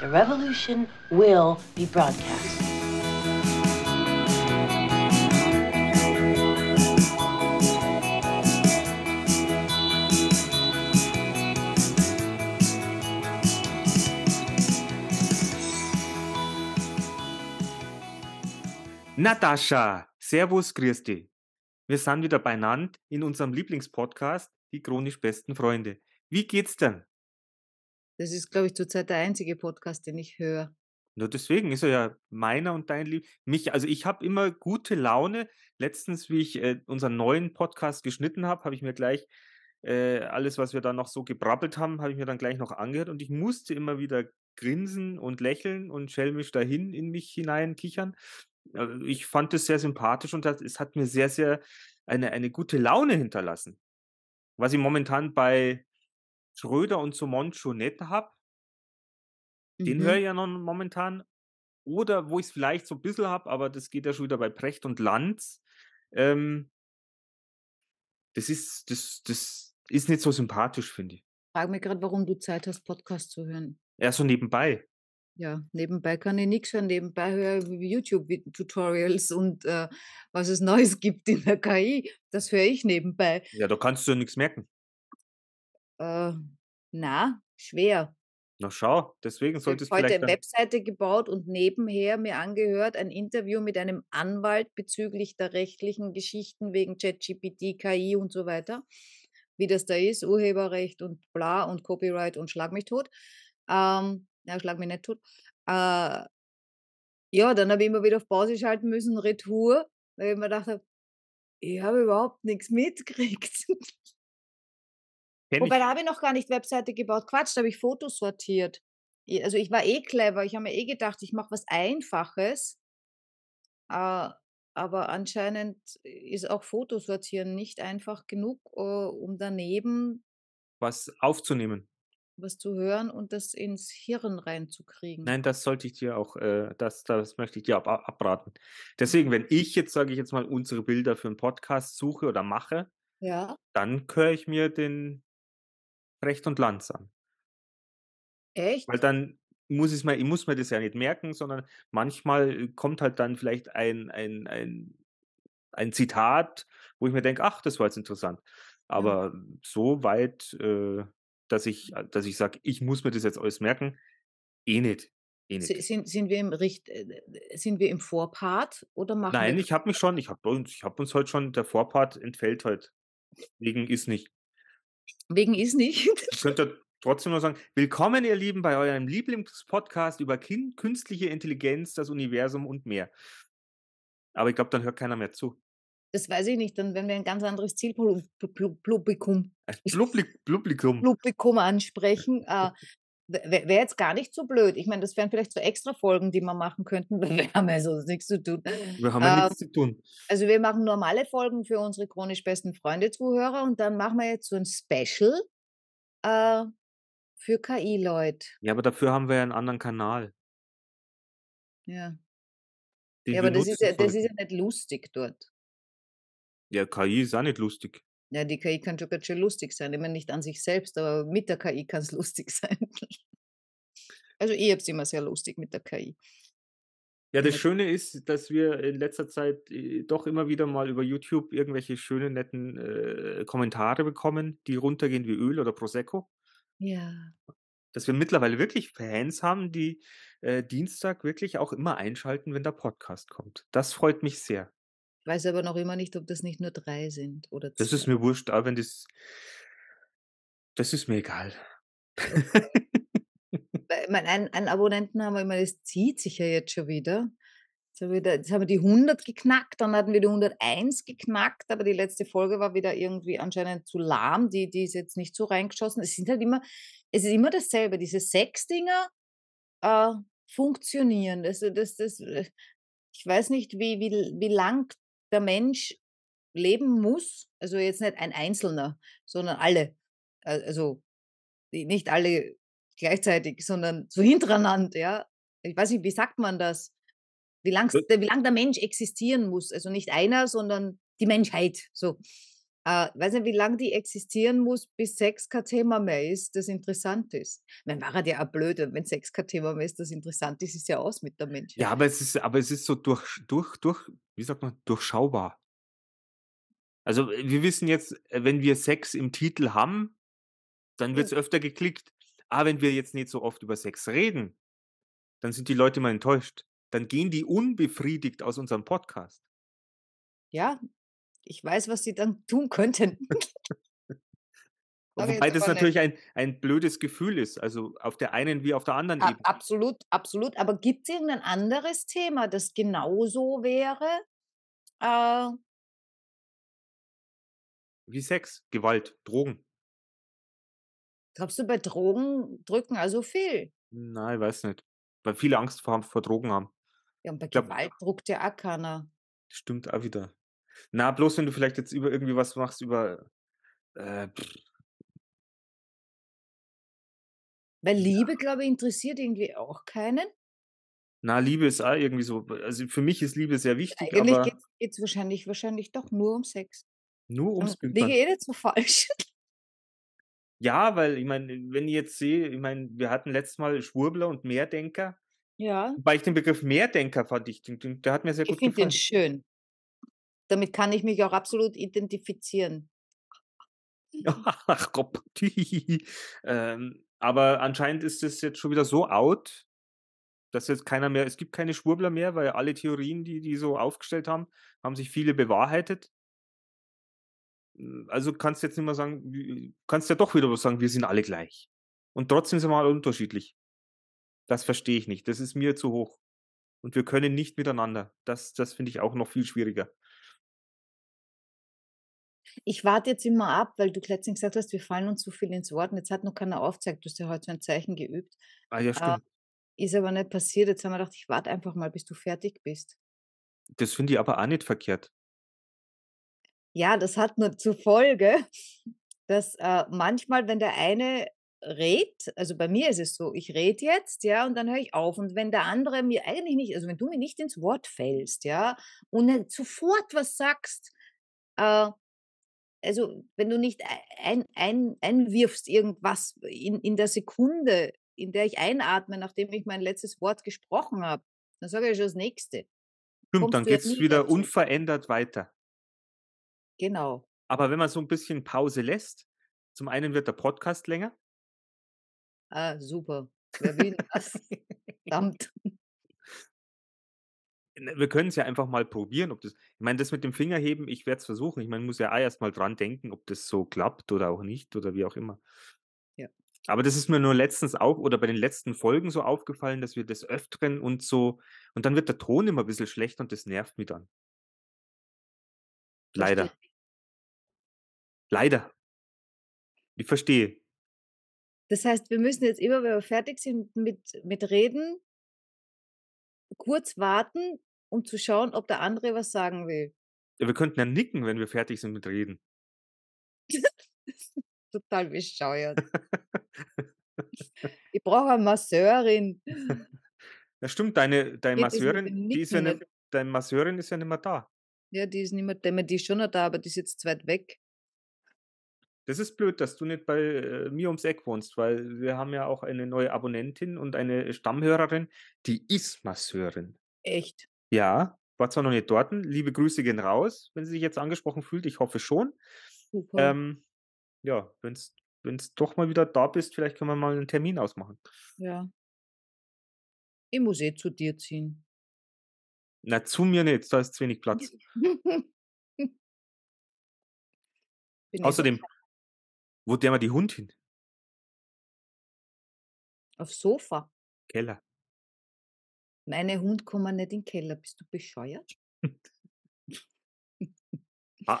The revolution will be broadcast. Natascha, Servus, grüß dich. Wir sind wieder beieinander in unserem Lieblingspodcast, die chronisch besten Freunde. Wie geht's denn? Das ist, glaube ich, zurzeit der einzige Podcast, den ich höre. Nur deswegen ist er ja meiner und dein Lieb. Mich, also ich habe immer gute Laune. Letztens, wie ich äh, unseren neuen Podcast geschnitten habe, habe ich mir gleich äh, alles, was wir da noch so gebrabbelt haben, habe ich mir dann gleich noch angehört und ich musste immer wieder grinsen und lächeln und schelmisch dahin in mich hinein kichern. Also ich fand es sehr sympathisch und das, es hat mir sehr, sehr eine, eine gute Laune hinterlassen. Was ich momentan bei Schröder und Sumon Schonette habe. Den höre ich mhm. ja noch momentan. Oder wo ich es vielleicht so ein bisschen habe, aber das geht ja schon wieder bei Precht und Lanz. Ähm, das ist, das, das ist nicht so sympathisch, finde ich. Frag mich gerade, warum du Zeit hast, Podcast zu hören. Ja, so nebenbei. Ja, nebenbei kann ich nichts hören. Nebenbei höre ich YouTube-Tutorials und äh, was es Neues gibt in der KI. Das höre ich nebenbei. Ja, da kannst du ja nichts merken. Äh, na, schwer. Na schau, deswegen sollte es heute eine Webseite gebaut und nebenher mir angehört ein Interview mit einem Anwalt bezüglich der rechtlichen Geschichten wegen ChatGPT, KI und so weiter, wie das da ist, Urheberrecht und bla und Copyright und schlag mich tot. Ähm, na, schlag mich nicht tot. Äh, ja, dann habe ich immer wieder auf Pause schalten müssen, Retour, weil ich mir gedacht habe, ich habe überhaupt nichts mitgekriegt. Kenn Wobei, ich. da habe ich noch gar nicht Webseite gebaut. Quatsch, da habe ich Fotos sortiert. Also ich war eh clever. Ich habe mir eh gedacht, ich mache was Einfaches. Uh, aber anscheinend äh, ist auch Fotosortieren nicht einfach genug, uh, um daneben was aufzunehmen. Was zu hören und das ins Hirn reinzukriegen. Nein, das sollte ich dir auch, äh, das, das möchte ich dir ab, abraten. Deswegen, wenn ich jetzt, sage ich jetzt mal, unsere Bilder für einen Podcast suche oder mache, ja. dann höre ich mir den Recht und Land sagen. Echt? Weil dann muss ich, mal, ich muss mir das ja nicht merken, sondern manchmal kommt halt dann vielleicht ein, ein, ein, ein Zitat, wo ich mir denke, ach, das war jetzt interessant. Aber mhm. so weit, äh, dass ich, äh, dass ich sage, ich muss mir das jetzt alles merken, eh nicht. Eh nicht. Sind, sind, wir im Richt, äh, äh, sind wir im Vorpart oder machen Nein, ich habe mich schon, ich habe ich hab uns heute schon, der Vorpart entfällt heute. Halt. Deswegen ist nicht. Wegen ist nicht. Ich könnte trotzdem nur sagen, willkommen ihr Lieben bei eurem Lieblingspodcast über kind, künstliche Intelligenz, das Universum und mehr. Aber ich glaube, dann hört keiner mehr zu. Das weiß ich nicht, dann werden wir ein ganz anderes Zielpublikum äh, Publikum, ansprechen. Äh, wäre jetzt gar nicht so blöd. Ich meine, das wären vielleicht so extra Folgen, die wir machen könnten, weil wir haben ja sonst nichts zu tun. Wir haben ja ähm, nichts zu tun. Also wir machen normale Folgen für unsere chronisch besten Freunde-Zuhörer und dann machen wir jetzt so ein Special äh, für KI-Leute. Ja, aber dafür haben wir ja einen anderen Kanal. Ja. ja, aber das ist ja, das ist ja nicht lustig dort. Ja, KI ist auch nicht lustig. Ja, die KI kann schon ganz schön lustig sein. Ich meine, nicht an sich selbst, aber mit der KI kann es lustig sein. Also ich habe es immer sehr lustig mit der KI. Ja, das Schöne ist, dass wir in letzter Zeit äh, doch immer wieder mal über YouTube irgendwelche schönen, netten äh, Kommentare bekommen, die runtergehen wie Öl oder Prosecco. Ja. Dass wir mittlerweile wirklich Fans haben, die äh, Dienstag wirklich auch immer einschalten, wenn der Podcast kommt. Das freut mich sehr weiß aber noch immer nicht, ob das nicht nur drei sind oder zwei. Das ist mir wurscht, auch wenn das. Das ist mir egal. meine, einen, einen Abonnenten haben wir immer, das zieht sich ja jetzt schon wieder. Jetzt haben, wir, jetzt haben wir die 100 geknackt, dann hatten wir die 101 geknackt, aber die letzte Folge war wieder irgendwie anscheinend zu lahm, die, die ist jetzt nicht so reingeschossen. Es sind halt immer, es ist immer dasselbe, diese sechs Dinger äh, funktionieren. Also das, das, das, äh, ich weiß nicht, wie, wie, wie lang der Mensch leben muss, also jetzt nicht ein Einzelner, sondern alle, also nicht alle gleichzeitig, sondern so hintereinander, ja. Ich weiß nicht, wie sagt man das? Wie lange äh. wie lang der Mensch existieren muss, also nicht einer, sondern die Menschheit, so äh, weiß nicht, wie lange die existieren muss, bis Sex kein Thema mehr ist, das interessant ist. Man war ja auch blöd, wenn Sex kein Thema mehr ist, das interessant ist, ist ja aus mit der Menschheit. Ja, aber es ist, aber es ist so durch, durch, durch, wie sagt man, durchschaubar. Also äh, wir wissen jetzt, äh, wenn wir Sex im Titel haben, dann wird es ja. öfter geklickt. Aber ah, wenn wir jetzt nicht so oft über Sex reden, dann sind die Leute mal enttäuscht. Dann gehen die unbefriedigt aus unserem Podcast. Ja, ich weiß, was sie dann tun könnten. Wobei das ne natürlich ein, ein blödes Gefühl ist, also auf der einen wie auf der anderen Ebene. Absolut, absolut. Aber gibt es irgendein anderes Thema, das genauso wäre? Äh, wie Sex, Gewalt, Drogen. Glaubst du, bei Drogen drücken also viel? Nein, ich weiß nicht. Weil viele Angst vor, vor Drogen haben. Ja, und bei ich Gewalt druckt ja auch keiner. Stimmt auch wieder. Na, bloß wenn du vielleicht jetzt über irgendwie was machst, über. Äh, Weil Liebe, glaube ich, interessiert irgendwie auch keinen. Na, Liebe ist auch irgendwie so. Also für mich ist Liebe sehr wichtig. Eigentlich geht es wahrscheinlich, wahrscheinlich doch nur um Sex. Nur äh, ums Bild. Liege eh nicht so falsch. Ja, weil ich meine, wenn ich jetzt sehe, ich meine, wir hatten letztes Mal Schwurbler und Mehrdenker. Ja. Weil ich den Begriff Mehrdenker fand, der hat mir sehr ich gefallen. Ich finde den schön. Damit kann ich mich auch absolut identifizieren. Ach Gott. ähm, aber anscheinend ist es jetzt schon wieder so out, dass jetzt keiner mehr, es gibt keine Schwurbler mehr, weil alle Theorien, die die so aufgestellt haben, haben sich viele bewahrheitet. Hm, also kannst du jetzt nicht mehr sagen, kannst ja doch wieder was sagen, wir sind alle gleich. Und trotzdem sind wir alle unterschiedlich. Das verstehe ich nicht. Das ist mir zu hoch. Und wir können nicht miteinander. Das, das finde ich auch noch viel schwieriger. Ich warte jetzt immer ab, weil du letztens gesagt hast, wir fallen uns so viel ins Wort und jetzt hat noch keiner aufgezeigt, du hast ja heute so ein Zeichen geübt. Ah ja, Äh, stimmt. ist aber nicht passiert. Jetzt haben wir gedacht, ich warte einfach mal, bis du fertig bist. Das finde ich aber auch nicht verkehrt. Ja, das hat nur zur Folge, dass äh, manchmal, wenn der eine redet, also bei mir ist es so, ich rede jetzt, ja, und dann höre ich auf. Und wenn der andere mir eigentlich nicht, also wenn du mir nicht ins Wort fällst, ja, und nicht sofort was sagst, äh, also wenn du nicht ein, ein, einwirfst irgendwas in, in der Sekunde, in der ich einatme, nachdem ich mein letztes Wort gesprochen habe, dann sage ich schon das nächste. Stimmt, dann geht es wieder dazu. unverändert weiter. Genau. Aber wenn man so ein bisschen Pause lässt, zum einen wird der Podcast länger. Ah, super. Wer will das? Verdammt. Ne, wir können es ja einfach mal probieren, ob das. Ich meine, das mit dem Fingerheben, ich werde es versuchen. Ich meine, muss ja auch erst mal dran denken, ob das so klappt oder auch nicht oder wie auch immer. Ja. Aber das ist mir nur letztens auch oder bei den letzten Folgen so aufgefallen, dass wir das öfteren und so. Und dann wird der Ton immer ein bisschen schlechter und das nervt mich dann. Leider. Verstehe. Leider. Ich verstehe. Das heißt, wir müssen jetzt immer, wenn wir fertig sind mit, mit Reden, kurz warten, um zu schauen, ob der andere was sagen will. Ja, wir könnten ja nicken, wenn wir fertig sind mit Reden. Total bescheuert. ich brauche eine Masseurin. Das stimmt, deine, deine Masseurin, die ist ja nicht, deine Masseurin ist ja nicht mehr da. Ja, die ist nicht mehr, die ist schon noch da, aber die ist jetzt weit weg. Das ist blöd, dass du nicht bei äh, mir ums Eck wohnst, weil wir haben ja auch eine neue Abonnentin und eine Stammhörerin, die ist Masseurin. Echt? Ja, war zwar noch nicht dort. Liebe Grüße gehen raus, wenn sie sich jetzt angesprochen fühlt. Ich hoffe schon. Super. Ähm, ja, wenn es doch mal wieder da bist, vielleicht können wir mal einen Termin ausmachen. Ja. Ich muss eh zu dir ziehen. Na, zu mir nicht, da ist zu wenig Platz. Außerdem, wo der mal die Hund hin? Aufs Sofa. Keller. Meine Hund kommen nicht in den Keller. Bist du bescheuert? ah.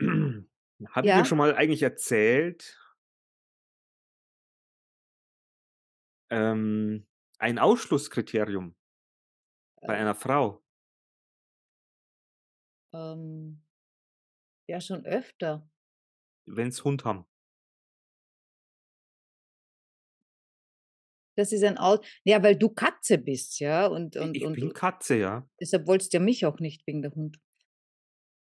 Habt ja. ihr schon mal eigentlich erzählt, ähm, ein Ausschlusskriterium bei äh. einer Frau? Ähm, ja, schon öfter. Wenn es Hund haben. Das ist ein Aus. Ja, weil du Katze bist, ja. Und, und, ich und bin Katze, ja. Deshalb wolltest du ja mich auch nicht wegen der Hund.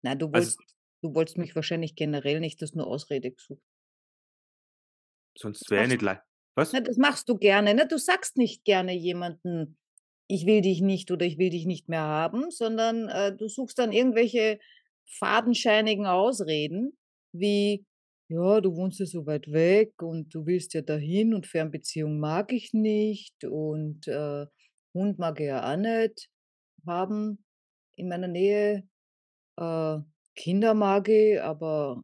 Nein, du also wolltest, also, du wolltest mich wahrscheinlich generell nicht, dass nur Ausrede gesucht. Sonst wäre ich nicht leid. Was? Na, das machst du gerne. Na, ne? du sagst nicht gerne jemanden, ich will dich nicht oder ich will dich nicht mehr haben, sondern äh, du suchst dann irgendwelche fadenscheinigen Ausreden, wie ja, du wohnst ja so weit weg und du willst ja dahin und Fernbeziehung mag ich nicht und äh, Hund mag ich ja auch nicht haben in meiner Nähe. Äh, Kinder mag ich, aber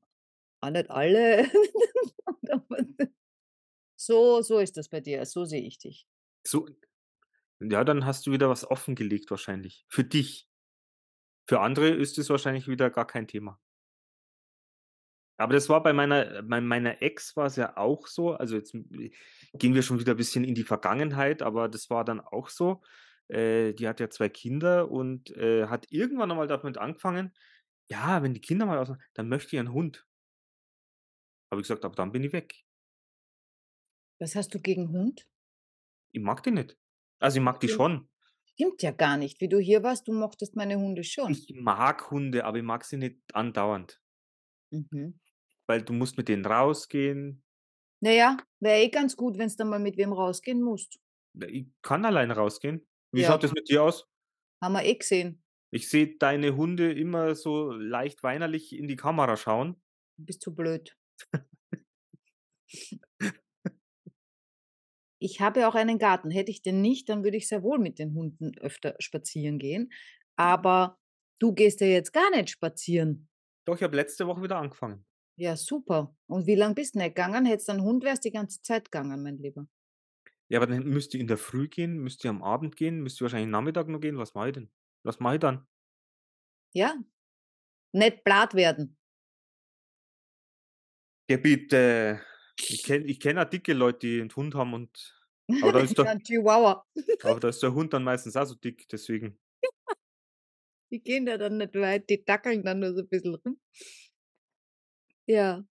auch nicht alle. so, so ist das bei dir, so sehe ich dich. So, ja, dann hast du wieder was offengelegt wahrscheinlich. Für dich. Für andere ist es wahrscheinlich wieder gar kein Thema. Aber das war bei meiner, äh, bei meiner Ex war es ja auch so. Also jetzt äh, gehen wir schon wieder ein bisschen in die Vergangenheit, aber das war dann auch so. Äh, die hat ja zwei Kinder und äh, hat irgendwann einmal damit angefangen, ja, wenn die Kinder mal aus, dann möchte ich einen Hund. Habe ich gesagt, aber dann bin ich weg. Was hast du gegen Hund? Ich mag die nicht. Also ich mag die schon. Stimmt ja gar nicht. Wie du hier warst, du mochtest meine Hunde schon. Ich mag Hunde, aber ich mag sie nicht andauernd. Mhm weil du musst mit denen rausgehen. Naja, wäre eh ganz gut, wenn es dann mal mit wem rausgehen musst. Ich kann alleine rausgehen. Wie ja. schaut es mit dir aus? Haben wir eh gesehen. Ich sehe deine Hunde immer so leicht weinerlich in die Kamera schauen. Du bist zu blöd. ich habe auch einen Garten. Hätte ich den nicht, dann würde ich sehr wohl mit den Hunden öfter spazieren gehen. Aber du gehst ja jetzt gar nicht spazieren. Doch, ich habe letzte Woche wieder angefangen. Ja, super. Und wie lange bist du nicht gegangen? Hättest du einen Hund, wärst die ganze Zeit gegangen, mein Lieber. Ja, aber dann müsst ihr in der Früh gehen, müsst ihr am Abend gehen, müsst ihr wahrscheinlich Nachmittag noch gehen. Was mache ich denn? Was mache ich dann? Ja. Nicht blatt werden. Ja, bitte. Ich kenne ich kenn auch dicke Leute, die einen Hund haben und. Aber da, ist der, Chihuahua. aber da ist der Hund dann meistens auch so dick, deswegen. Die gehen da dann nicht weit, die dackeln dann nur so ein bisschen rum. Ja.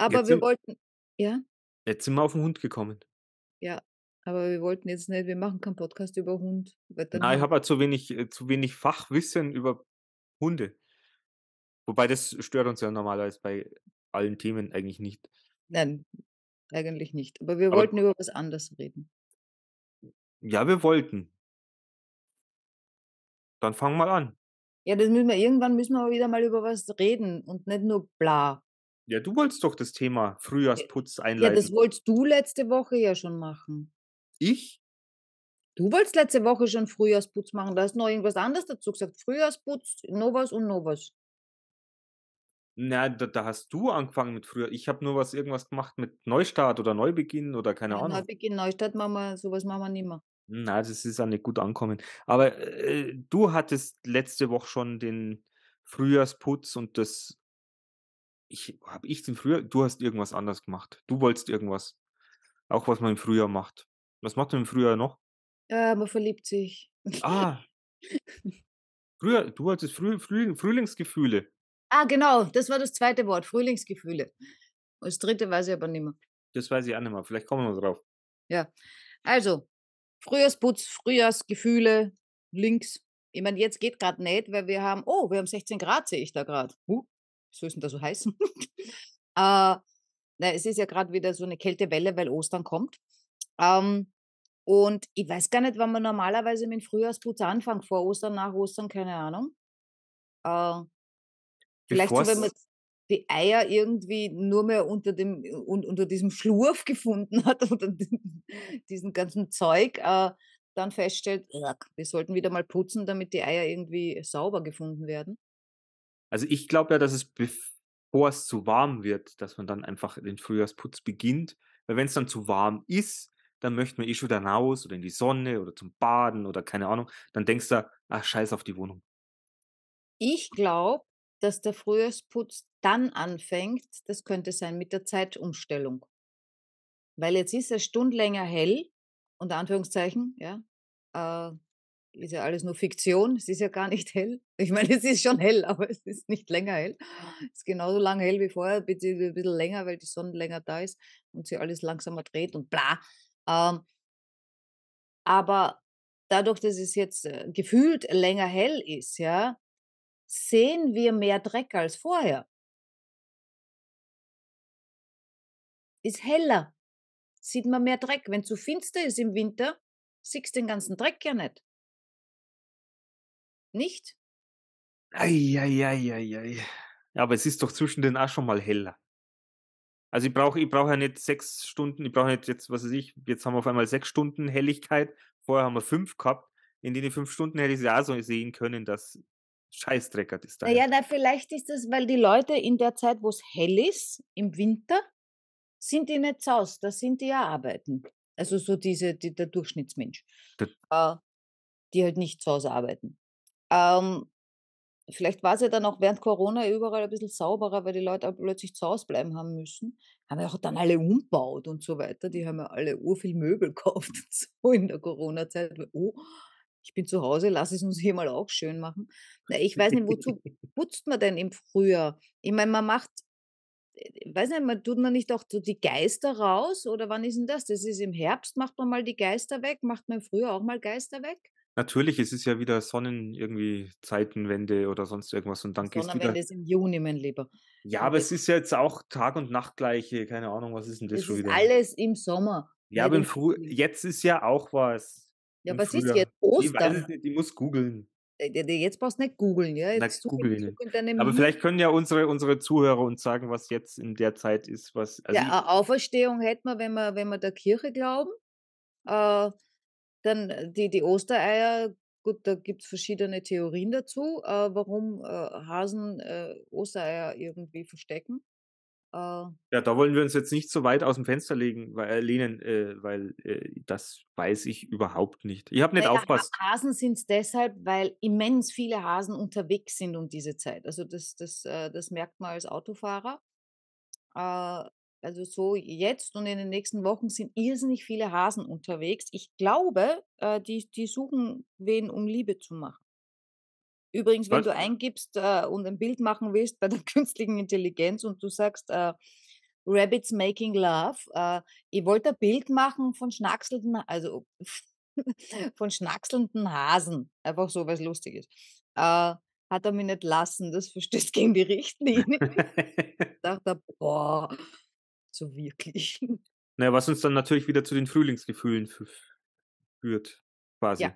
Aber Jetzt wir sind wollten ja? Jetzt sind wir auf den Hund gekommen. Ja, aber wir wollten jetzt nicht, wir machen keinen Podcast über Hund. Nein, ich habe ja zu wenig, äh, zu wenig Fachwissen über Hunde. Wobei das stört uns ja normalerweise bei allen Themen eigentlich nicht. Nein, eigentlich nicht. Aber wir Aber- wollten über was anderes reden. Ja, wir wollten. Dann fang mal an. Ja, das müssen wir irgendwann müssen wir aber wieder mal über was reden und nicht nur bla. Ja, du wolltest doch das Thema Frühjahrsputz einleiten. Ja, das wolltest du letzte Woche ja schon machen. Ich? Du wolltest letzte Woche schon Frühjahrsputz machen. Da hast du noch irgendwas anderes dazu gesagt. Frühjahrsputz, Novas und Novas. Na, da, da, hast du angefangen mit früher. Ich habe nur was irgendwas gemacht mit Neustart oder Neubeginn oder keine ja, Ahnung. Neubeginn, Neustart machen wir, sowas machen wir nicht mehr. Na, hm, also, das ist auch nicht gut ankommen. Aber äh, du hattest letzte Woche schon den Frühjahrsputz und das. Ich, habe ich den Frühjahr? Du hast irgendwas anders gemacht. Du wolltest irgendwas. Auch was man im Frühjahr macht. Was macht man im Frühjahr noch? Äh, man verliebt sich. Ah. Früher, du hattest Früh, Früh, Frühlingsgefühle. Ah, genau. Das war das zweite Wort. Frühlingsgefühle. Und das dritte weiß ich aber nicht mehr. Das weiß ich auch nicht mehr. Vielleicht kommen wir noch drauf. Ja. Also, Frühjahrsputz, Frühjahrsgefühle, links. Ich meine, jetzt geht gerade nicht, weil wir haben, oh, wir haben 16 Grad, sehe ich da gerade. Huh, was soll es denn da so heißen? äh, na, es ist ja gerade wieder so eine Kältewelle, weil Ostern kommt. Ähm, und ich weiß gar nicht, wann man normalerweise mit dem Frühjahrsputz anfängt, vor Ostern, nach Ostern, keine Ahnung. Äh, vielleicht so, wenn man die Eier irgendwie nur mehr unter, dem, äh, unter diesem Schlurf gefunden hat oder diesem ganzen Zeug, äh, dann feststellt, wir sollten wieder mal putzen, damit die Eier irgendwie sauber gefunden werden? Also ich glaube ja, dass es bevor es zu warm wird, dass man dann einfach den Frühjahrsputz beginnt. Weil wenn es dann zu warm ist, dann möchte man eh schon dann raus oder in die Sonne oder zum Baden oder keine Ahnung. Dann denkst du, ach scheiß auf die Wohnung. Ich glaube, dass der Frühjahrsputz dann anfängt, das könnte sein mit der Zeitumstellung. Weil jetzt ist es stundenlänger hell, unter Anführungszeichen, ja, äh, ist ja alles nur Fiktion, es ist ja gar nicht hell. Ich meine, es ist schon hell, aber es ist nicht länger hell. Es ist genauso lang hell wie vorher, ein bisschen länger, weil die Sonne länger da ist und sie alles langsamer dreht und bla. Ähm, aber dadurch, dass es jetzt äh, gefühlt länger hell ist, ja, sehen wir mehr Dreck als vorher. ist heller, sieht man mehr Dreck. Wenn zu finster ist im Winter, siehst du den ganzen Dreck ja nicht. Nicht? Eieieiei. aber es ist doch zwischendrin auch schon mal heller. Also ich brauche ich brauch ja nicht sechs Stunden, ich brauche nicht jetzt, was weiß ich, jetzt haben wir auf einmal sechs Stunden Helligkeit, vorher haben wir fünf gehabt. In den fünf Stunden hätte ich ja so sehen können, dass Scheißdreckert ist da. Naja, na, vielleicht ist das, weil die Leute in der Zeit, wo es hell ist, im Winter, sind die nicht zu Hause, da sind die ja arbeiten. Also so diese, die, der Durchschnittsmensch, äh, die halt nicht zu Hause arbeiten. Ähm, vielleicht war es ja dann auch während Corona überall ein bisschen sauberer, weil die Leute plötzlich zu Hause bleiben haben müssen. Haben wir ja auch dann alle umbaut und so weiter. Die haben ja alle urviel Möbel gekauft und so in der Corona-Zeit. Oh, ich bin zu Hause, lass es uns hier mal auch schön machen. Na, ich weiß nicht, wozu putzt man denn im Frühjahr? Ich meine, man macht äh, weiß nicht, man, tut man nicht auch so die Geister raus oder wann ist denn das? Das ist im Herbst, macht man mal die Geister weg, macht man früher auch mal Geister weg? Natürlich, es ist ja wieder Sonnen, irgendwie Zeitenwende oder sonst irgendwas und dann geht's wieder. ist im Juni, mein Lieber. Ja, aber es ist ja jetzt auch Tag und Nacht gleiche, keine Ahnung, was ist denn das, das schon wieder? Alles im Sommer. Ja, aber im Früh, jetzt ist ja auch was. Ja, was Frühjahr. ist jetzt Ostern? Ich weiß es nicht, ich muss googeln. Äh, jetzt brauchst du nicht googeln, ja? Jetzt Na, google nicht. Aber vielleicht können ja unsere, unsere Zuhörer uns sagen, was jetzt in der Zeit ist. Was, also ja, Auferstehung hätten wir, wenn wir, wenn wir der Kirche glauben. Äh, dann äh, die, die Ostereier, gut, da gibt es verschiedene Theorien dazu, äh, warum äh, Hasen äh, Ostereier irgendwie verstecken. Uh, ja, da wollen wir uns jetzt nicht so weit aus dem Fenster legen, weil, äh, lehnen, äh, weil äh, das weiß ich überhaupt nicht. Ich habe nicht aufpasst. Hasen sind es deshalb, weil immens viele Hasen unterwegs sind um diese Zeit. Also das, das, äh, das merkt man als Autofahrer. Äh, also so jetzt und in den nächsten Wochen sind irrsinnig viele Hasen unterwegs. Ich glaube, die, die suchen wen, um Liebe zu machen. Übrigens, wenn du eingibst äh, und ein Bild machen willst bei der künstlichen Intelligenz und du sagst, äh, Rabbits Making Love, äh, ich wollte ein Bild machen von schnackselnden, also von schnackselnden Hasen. Einfach so, weil es lustig ist. Äh, hat er mich nicht lassen, das verstößt gegen die Richtlinie. ich dachte, boah, so wirklich. Naja, was uns dann natürlich wieder zu den Frühlingsgefühlen führt, quasi. Ja,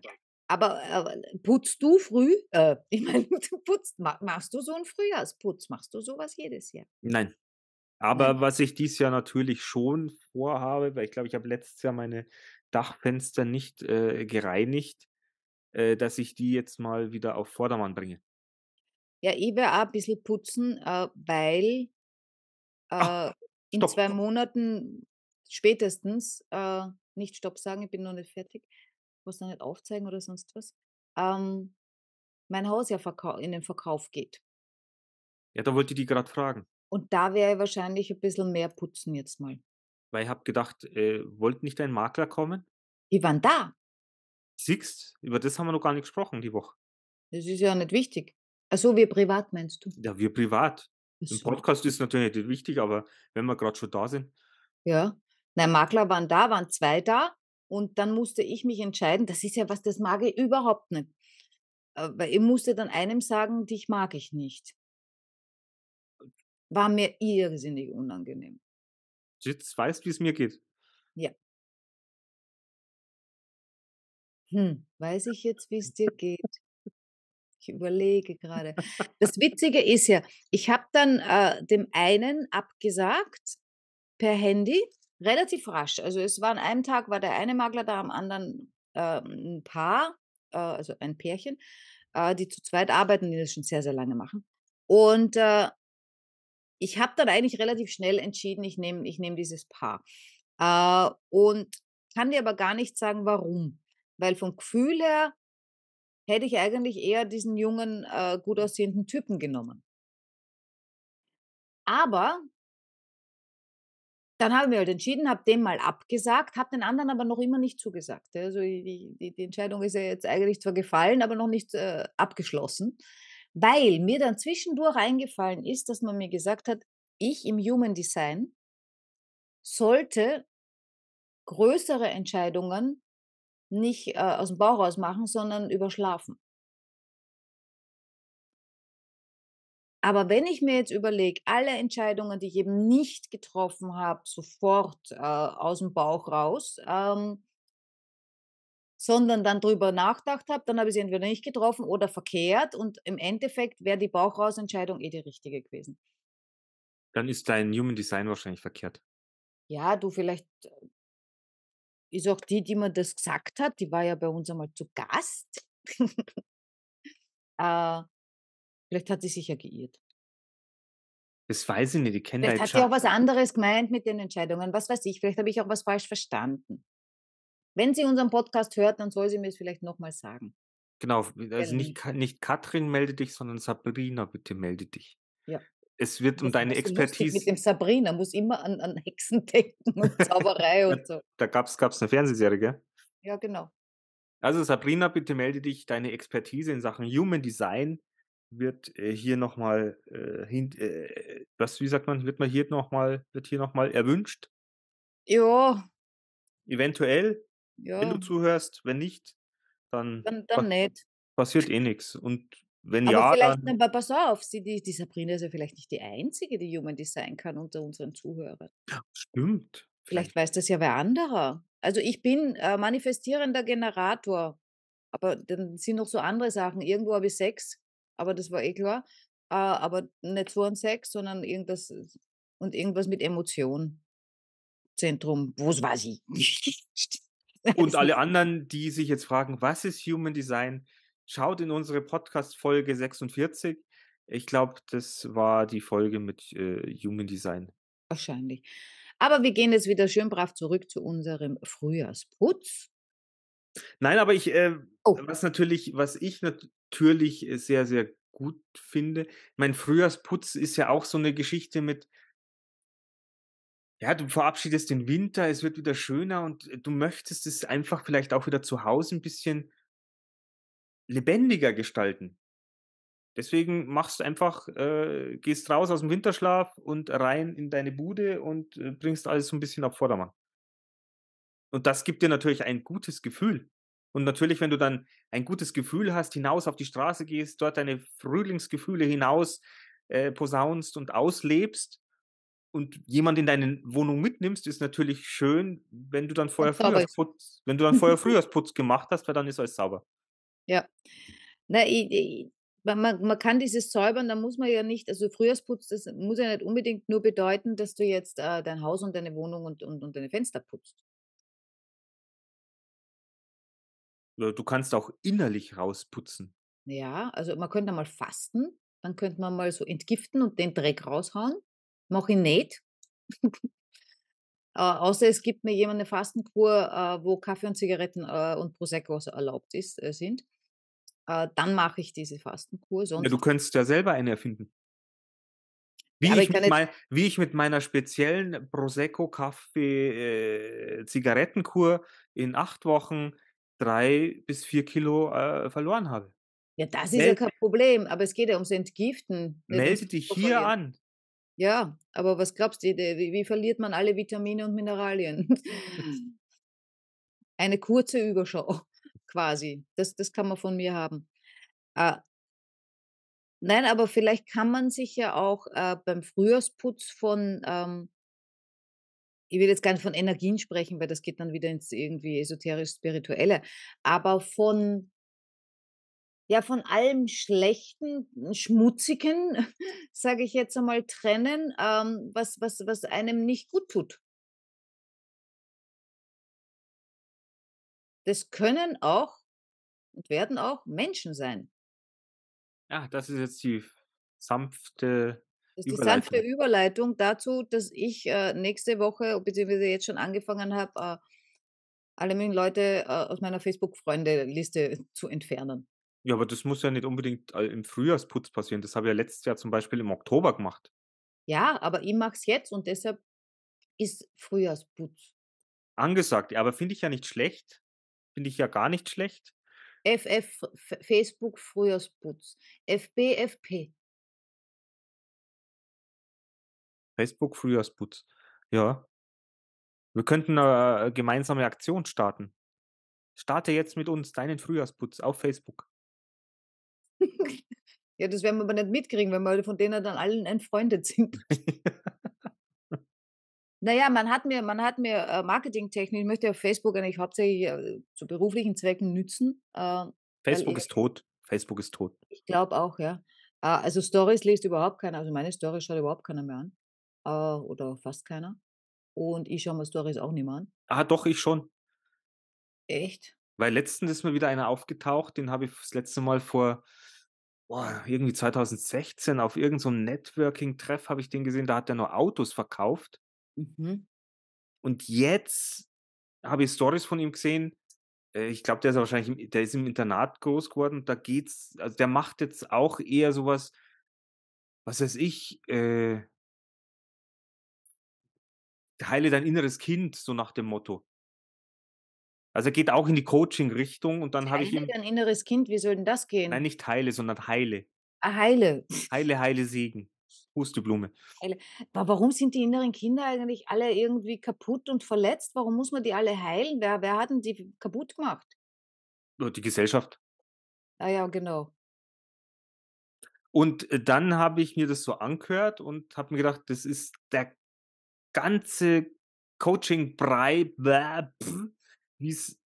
aber äh, putzt du früh? Äh, ich meine, du putzt, machst du so einen Frühjahrsputz? Machst du sowas jedes Jahr? Nein. Aber Nein. was ich dieses Jahr natürlich schon vorhabe, weil ich glaube, ich habe letztes Jahr meine Dachfenster nicht äh, gereinigt, äh, dass ich die jetzt mal wieder auf Vordermann bringe. Ja, ich werde auch ein bisschen putzen, äh, weil Ach, äh, in zwei Monaten spätestens, nicht Stopp sagen, ich bin noch nicht fertig, was da nicht aufzeigen oder sonst was, ähm, mein Haus ja in den Verkauf geht. Ja, da wollte ich die gerade fragen. Und da wäre ich wahrscheinlich ein bisschen mehr putzen jetzt mal. Weil ich habe gedacht, äh, wollte nicht ein Makler kommen? Die waren da. Siehst, über das haben wir noch gar nicht gesprochen die Woche. Das ist ja nicht wichtig. Achso, wir privat meinst du? Ja, wir privat. So. Im Podcast ist natürlich nicht wichtig, aber wenn wir gerade schon da sind. Ja, nein, Makler waren da, waren zwei da. Und dann musste ich mich entscheiden, das ist ja was, das mag ich überhaupt nicht. Äh, weil ich musste dann einem sagen, dich mag ich nicht. War mir irrsinnig unangenehm. Jetzt weißt, wie es mir geht. Ja. Hm, weiß ich jetzt, wie es dir geht? Ich überlege gerade. Das Witzige ist ja, ich habe dann äh, dem einen abgesagt per Handy relativ rasch. Also es war an einem Tag war der eine Makler da, am anderen äh, ein Paar, äh, also ein Pärchen, äh, die zu zweit arbeiten, die das schon sehr, sehr lange machen. Und äh, ich habe dann eigentlich relativ schnell entschieden, ich nehme ich nehm dieses Paar. Äh, und kann dir aber gar nicht sagen, warum. Weil vom Gefühl her hätte ich eigentlich eher diesen jungen, äh, gut aussehenden Typen genommen. Aber dann haben wir halt entschieden, habe den mal abgesagt, habe den anderen aber noch immer nicht zugesagt. Also die, die, die, Entscheidung ist ja jetzt eigentlich zwar gefallen, aber noch nicht äh, abgeschlossen, weil mir dann zwischendurch eingefallen ist, dass man mir gesagt hat, ich im Human Design sollte größere Entscheidungen nicht äh, aus dem Bauch raus machen, sondern überschlafen. Aber wenn ich mir jetzt überlege, alle Entscheidungen, die ich eben nicht getroffen habe, sofort äh, aus dem Bauch raus, ähm, sondern dann darüber nachgedacht habe, dann habe ich sie entweder nicht getroffen oder verkehrt und im Endeffekt wäre die Bauchrausentscheidung eh die richtige gewesen. Dann ist dein Human Design wahrscheinlich verkehrt. Ja, du vielleicht äh, ist auch die, die mir das gesagt hat, die war ja bei uns einmal zu Gast. äh, Vielleicht hat sie sich ja geirrt. Das weiß ich nicht, ich Vielleicht halt hat sie auch was anderes gemeint mit den Entscheidungen, was weiß ich, vielleicht habe ich auch was falsch verstanden. Wenn sie unseren Podcast hört, dann soll sie mir es vielleicht nochmal sagen. Genau, also genau. nicht, nicht Katrin melde dich, sondern Sabrina, bitte melde dich. Ja. Es wird das um deine Expertise. Mit dem Sabrina muss immer an, an Hexen denken und Zauberei und so. Da gab es eine Fernsehserie, gell? Ja, genau. Also Sabrina, bitte melde dich. Deine Expertise in Sachen Human Design wird äh, hier nochmal, äh, hin, äh, äh, was, wie sagt man, wird man hier nochmal, wird hier nochmal erwünscht? Ja. Eventuell, ja. wenn du zuhörst, wenn nicht, dann, dann, dann nicht. passiert eh nichts. Und wenn aber ja, vielleicht, dann, aber pass auf, die, die Sabrina ist ja vielleicht nicht die einzige, die Human Design kann unter unseren Zuhörern. Stimmt. Vielleicht, weiß das ja wer anderer. Also ich bin äh, manifestierender Generator, aber dann sind noch so andere Sachen. Irgendwo habe ich Sex aber das war eh klar. Äh, aber nicht so ein Sex, sondern irgendwas äh, und irgendwas mit Emotion. Zentrum, wo war sie? und also alle anderen, die sich jetzt fragen, was ist Human Design, schaut in unsere Podcast-Folge 46. Ich glaube, das war die Folge mit äh, Human Design. Wahrscheinlich. Aber wir gehen jetzt wieder schön brav zurück zu unserem Frühjahrsputz. Nein, aber ich, äh, oh. was natürlich, was ich nat natürlich äh, sehr, sehr gut finde. Mein Frühjahrsputz ist ja auch so eine Geschichte mit, ja, du verabschiedest den Winter, es wird wieder schöner und äh, du möchtest es einfach vielleicht auch wieder zu Hause ein bisschen lebendiger gestalten. Deswegen machst du einfach, äh, gehst raus aus dem Winterschlaf und rein in deine Bude und äh, bringst alles so ein bisschen auf Vordermann. Und das gibt dir natürlich ein gutes Gefühl. Und natürlich, wenn du dann ein gutes Gefühl hast, hinaus auf die Straße gehst, dort deine Frühlingsgefühle hinaus äh, posaunst und auslebst und jemand in deine Wohnung mitnimmst, ist natürlich schön, wenn du dann vorher Frühjahrsputz, wenn du dann vorher Frühjahrsputz gemacht hast, weil dann ist alles sauber. Ja. Na, ich, ich, man, man kann dieses Säubern, da muss man ja nicht, also Frühjahrsputz, das muss ja nicht unbedingt nur bedeuten, dass du jetzt äh, dein Haus und deine Wohnung und, und, und deine Fenster putzt. Du kannst auch innerlich rausputzen. Ja, also man könnte mal fasten, dann könnte man mal so entgiften und den Dreck raushauen. Mach ich nicht. äh, außer es gibt mir jemand eine Fastenkur, äh, wo Kaffee und Zigaretten äh, und Prosecco erlaubt ist, äh, sind. Äh, dann mache ich diese Fastenkur. Sonst ja, du könntest ja selber eine erfinden. Wie, ja, ich, ich, mein, wie ich, mit meiner speziellen Prosecco-Kaffee-Zigarettenkur äh, in acht Wochen drei bis vier Kilo äh, verloren habe. Ja, das ist Mel ja kein Problem, aber es geht ja ums Entgiften. Melde dich hier an. Ja, aber was glaubst du, wie, wie verliert man alle Vitamine und Mineralien? Hm. Eine kurze Überschau quasi. Das, das kann man von mir haben. Äh, nein, aber vielleicht kann man sich ja auch äh, beim Frühjahrsputz von ähm, ich will jetzt gar nicht von Energien sprechen, weil das geht dann wieder ins irgendwie esoterisch-spirituelle, aber von ja, von allem Schlechten, hm, Schmutzigen, sage ich jetzt einmal, trennen, ähm, was, was, was einem nicht gut tut. Das können auch und werden auch Menschen sein. Ja, ah, das ist jetzt die sanfte das ist die sanfte Überleitung dazu, dass ich äh, nächste Woche, beziehungsweise jetzt schon angefangen habe, äh, alle möglichen Leute äh, aus meiner Facebook-Freunde-Liste zu entfernen. Ja, aber das muss ja nicht unbedingt im Frühjahrsputz passieren. Das habe ich ja letztes Jahr zum Beispiel im Oktober gemacht. Ja, aber ich mache es jetzt und deshalb ist Frühjahrsputz. Angesagt, ja, aber finde ich ja nicht schlecht. Finde ich ja gar nicht schlecht. FF, Facebook Frühjahrsputz. FBFP. Facebook Frühjahrsputz. Ja. Wir könnten eine äh, gemeinsame Aktion starten. Starte jetzt mit uns deinen Frühjahrsputz auf Facebook. ja, das werden wir aber nicht mitkriegen, wenn wir von denen dann allen entfreundet sind. Naja, man hat mir, man hat mir äh, Marketingtechnik, ich möchte ja Facebook eigentlich hauptsächlich äh, zu beruflichen Zwecken nützen. Facebook ich, ist tot. Facebook ist tot. Ich glaube auch, ja. Also Stories liest überhaupt keiner, also meine Story schaut überhaupt keiner mehr an äh, oder fast keiner. Und ich schaue mir Stories auch nicht mehr an. Ah, doch, ich schon. Echt? Weil letztens ist mir wieder einer aufgetaucht, den habe ich das letzte Mal vor boah, irgendwie 2016 auf irgendeinem so Networking-Treff habe ich den gesehen, da hat er nur Autos verkauft. Mhm. Und jetzt habe ich Stories von ihm gesehen. Äh, ich glaube, der ist wahrscheinlich, der ist im Internat groß geworden. Da geht's, also der macht jetzt auch eher sowas, was weiß ich, äh, heile dein inneres Kind, so nach dem Motto. Also er geht auch in die Coaching-Richtung und dann habe ich ihm. dein inneres Kind, wie soll denn das gehen? Nein, nicht heile, sondern heile. Ah, heile. Heile, heile Segen. Husteblume. Heile. Aber warum sind die inneren Kinder eigentlich alle irgendwie kaputt und verletzt? Warum muss man die alle heilen? Wer, wer hat denn die kaputt gemacht? Die Gesellschaft. Ah ja, genau. Und äh, dann habe ich mir das so angehört und habe mir gedacht, das ist der ganze Coaching-Brei, wie es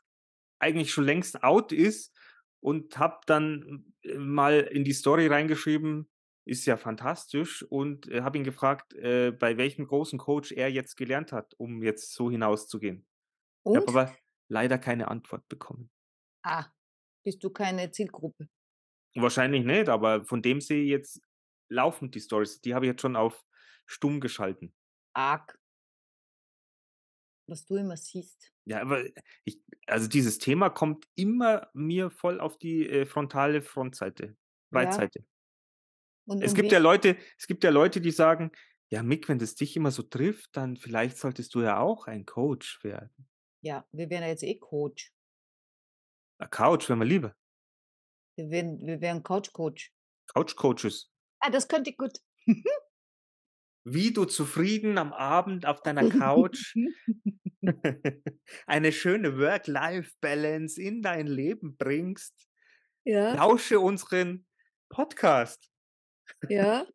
eigentlich schon längst out ist und habe dann äh, mal in die Story reingeschrieben, ist ja fantastisch und äh, habe ihn gefragt, äh, bei welchem großen Coach er jetzt gelernt hat, um jetzt so hinauszugehen. Ich habe aber leider keine Antwort bekommen. Ah, bist du keine Zielgruppe? Wahrscheinlich nicht, aber von dem sehe ich jetzt laufend die Stories. Die habe ich jetzt schon auf stumm geschalten arg, was du immer siehst. Ja, aber ich, also dieses Thema kommt immer mir voll auf die äh, frontale Frontseite, Beidseite. Ja. Und es gibt ja Leute, es gibt ja Leute, die sagen, ja, Mick, wenn das dich immer so trifft, dann vielleicht solltest du ja auch ein Coach werden. Ja, wir wären ja jetzt eh Coach. A Couch, wenn wir lieber. Wir wären, wir wären Couch-Coach. Couch-Coaches. Ah, das könnte gut. wie du zufrieden am Abend auf deiner Couch eine schöne Work-Life-Balance in dein Leben bringst. Ja. Lausche unseren Podcast. Ja.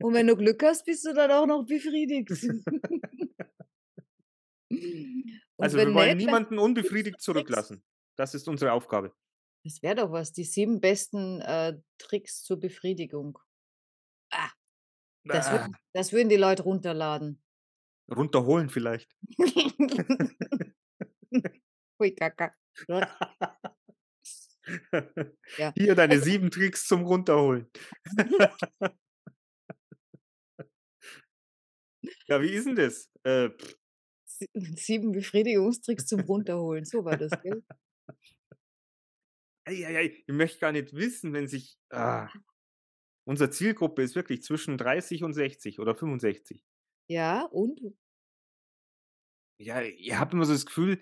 Und wenn du Glück hast, bist du dann auch noch befriedigt. also wir wollen nicht, niemanden unbefriedigt zurücklassen. Das ist unsere Aufgabe. Das wäre doch was, die sieben besten äh, Tricks zur Befriedigung. Das, würden, das würden die Leute runterladen. Runterholen vielleicht. Hui, Kaka. Ja. Hier deine also sieben Tricks zum Runterholen. ja, wie ist denn das? Äh, sieben Befriedigungstricks zum Runterholen. So war das, gell? Ei, ei, ei. Ich möchte gar nicht wissen, wenn sich. Ah. Unsere Zielgruppe ist wirklich zwischen 30 und 60 oder 65. Ja, und? Ja, ihr habt immer so das Gefühl,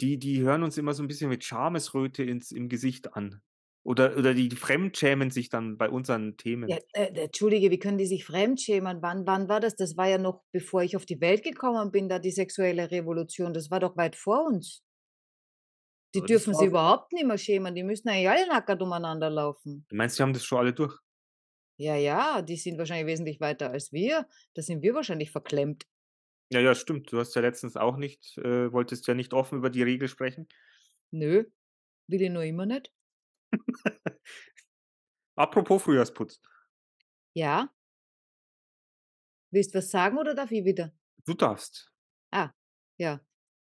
die, die hören uns immer so ein bisschen mit Schamesröte ins, im Gesicht an. Oder, oder die fremdschämen sich dann bei unseren Themen. Ja, äh, Entschuldige, wie können die sich fremdschämen? Wann, wann war das? Das war ja noch, bevor ich auf die Welt gekommen bin, da die sexuelle Revolution. Das war doch weit vor uns. Die dürfen sie überhaupt nicht mehr schämen. Die müssen eigentlich alle nackert umeinander laufen. Du meinst, die haben das schon alle durch? Ja, ja, die sind wahrscheinlich wesentlich weiter als wir. Da sind wir wahrscheinlich verklemmt. Ja, ja, stimmt. Du hast ja letztens auch nicht, äh, wolltest ja nicht offen über die Regel sprechen. Nö, will ich nur immer nicht. Apropos Frühjahrsputz. Ja. Willst du was sagen oder darf ich wieder? Du darfst. Ah, ja.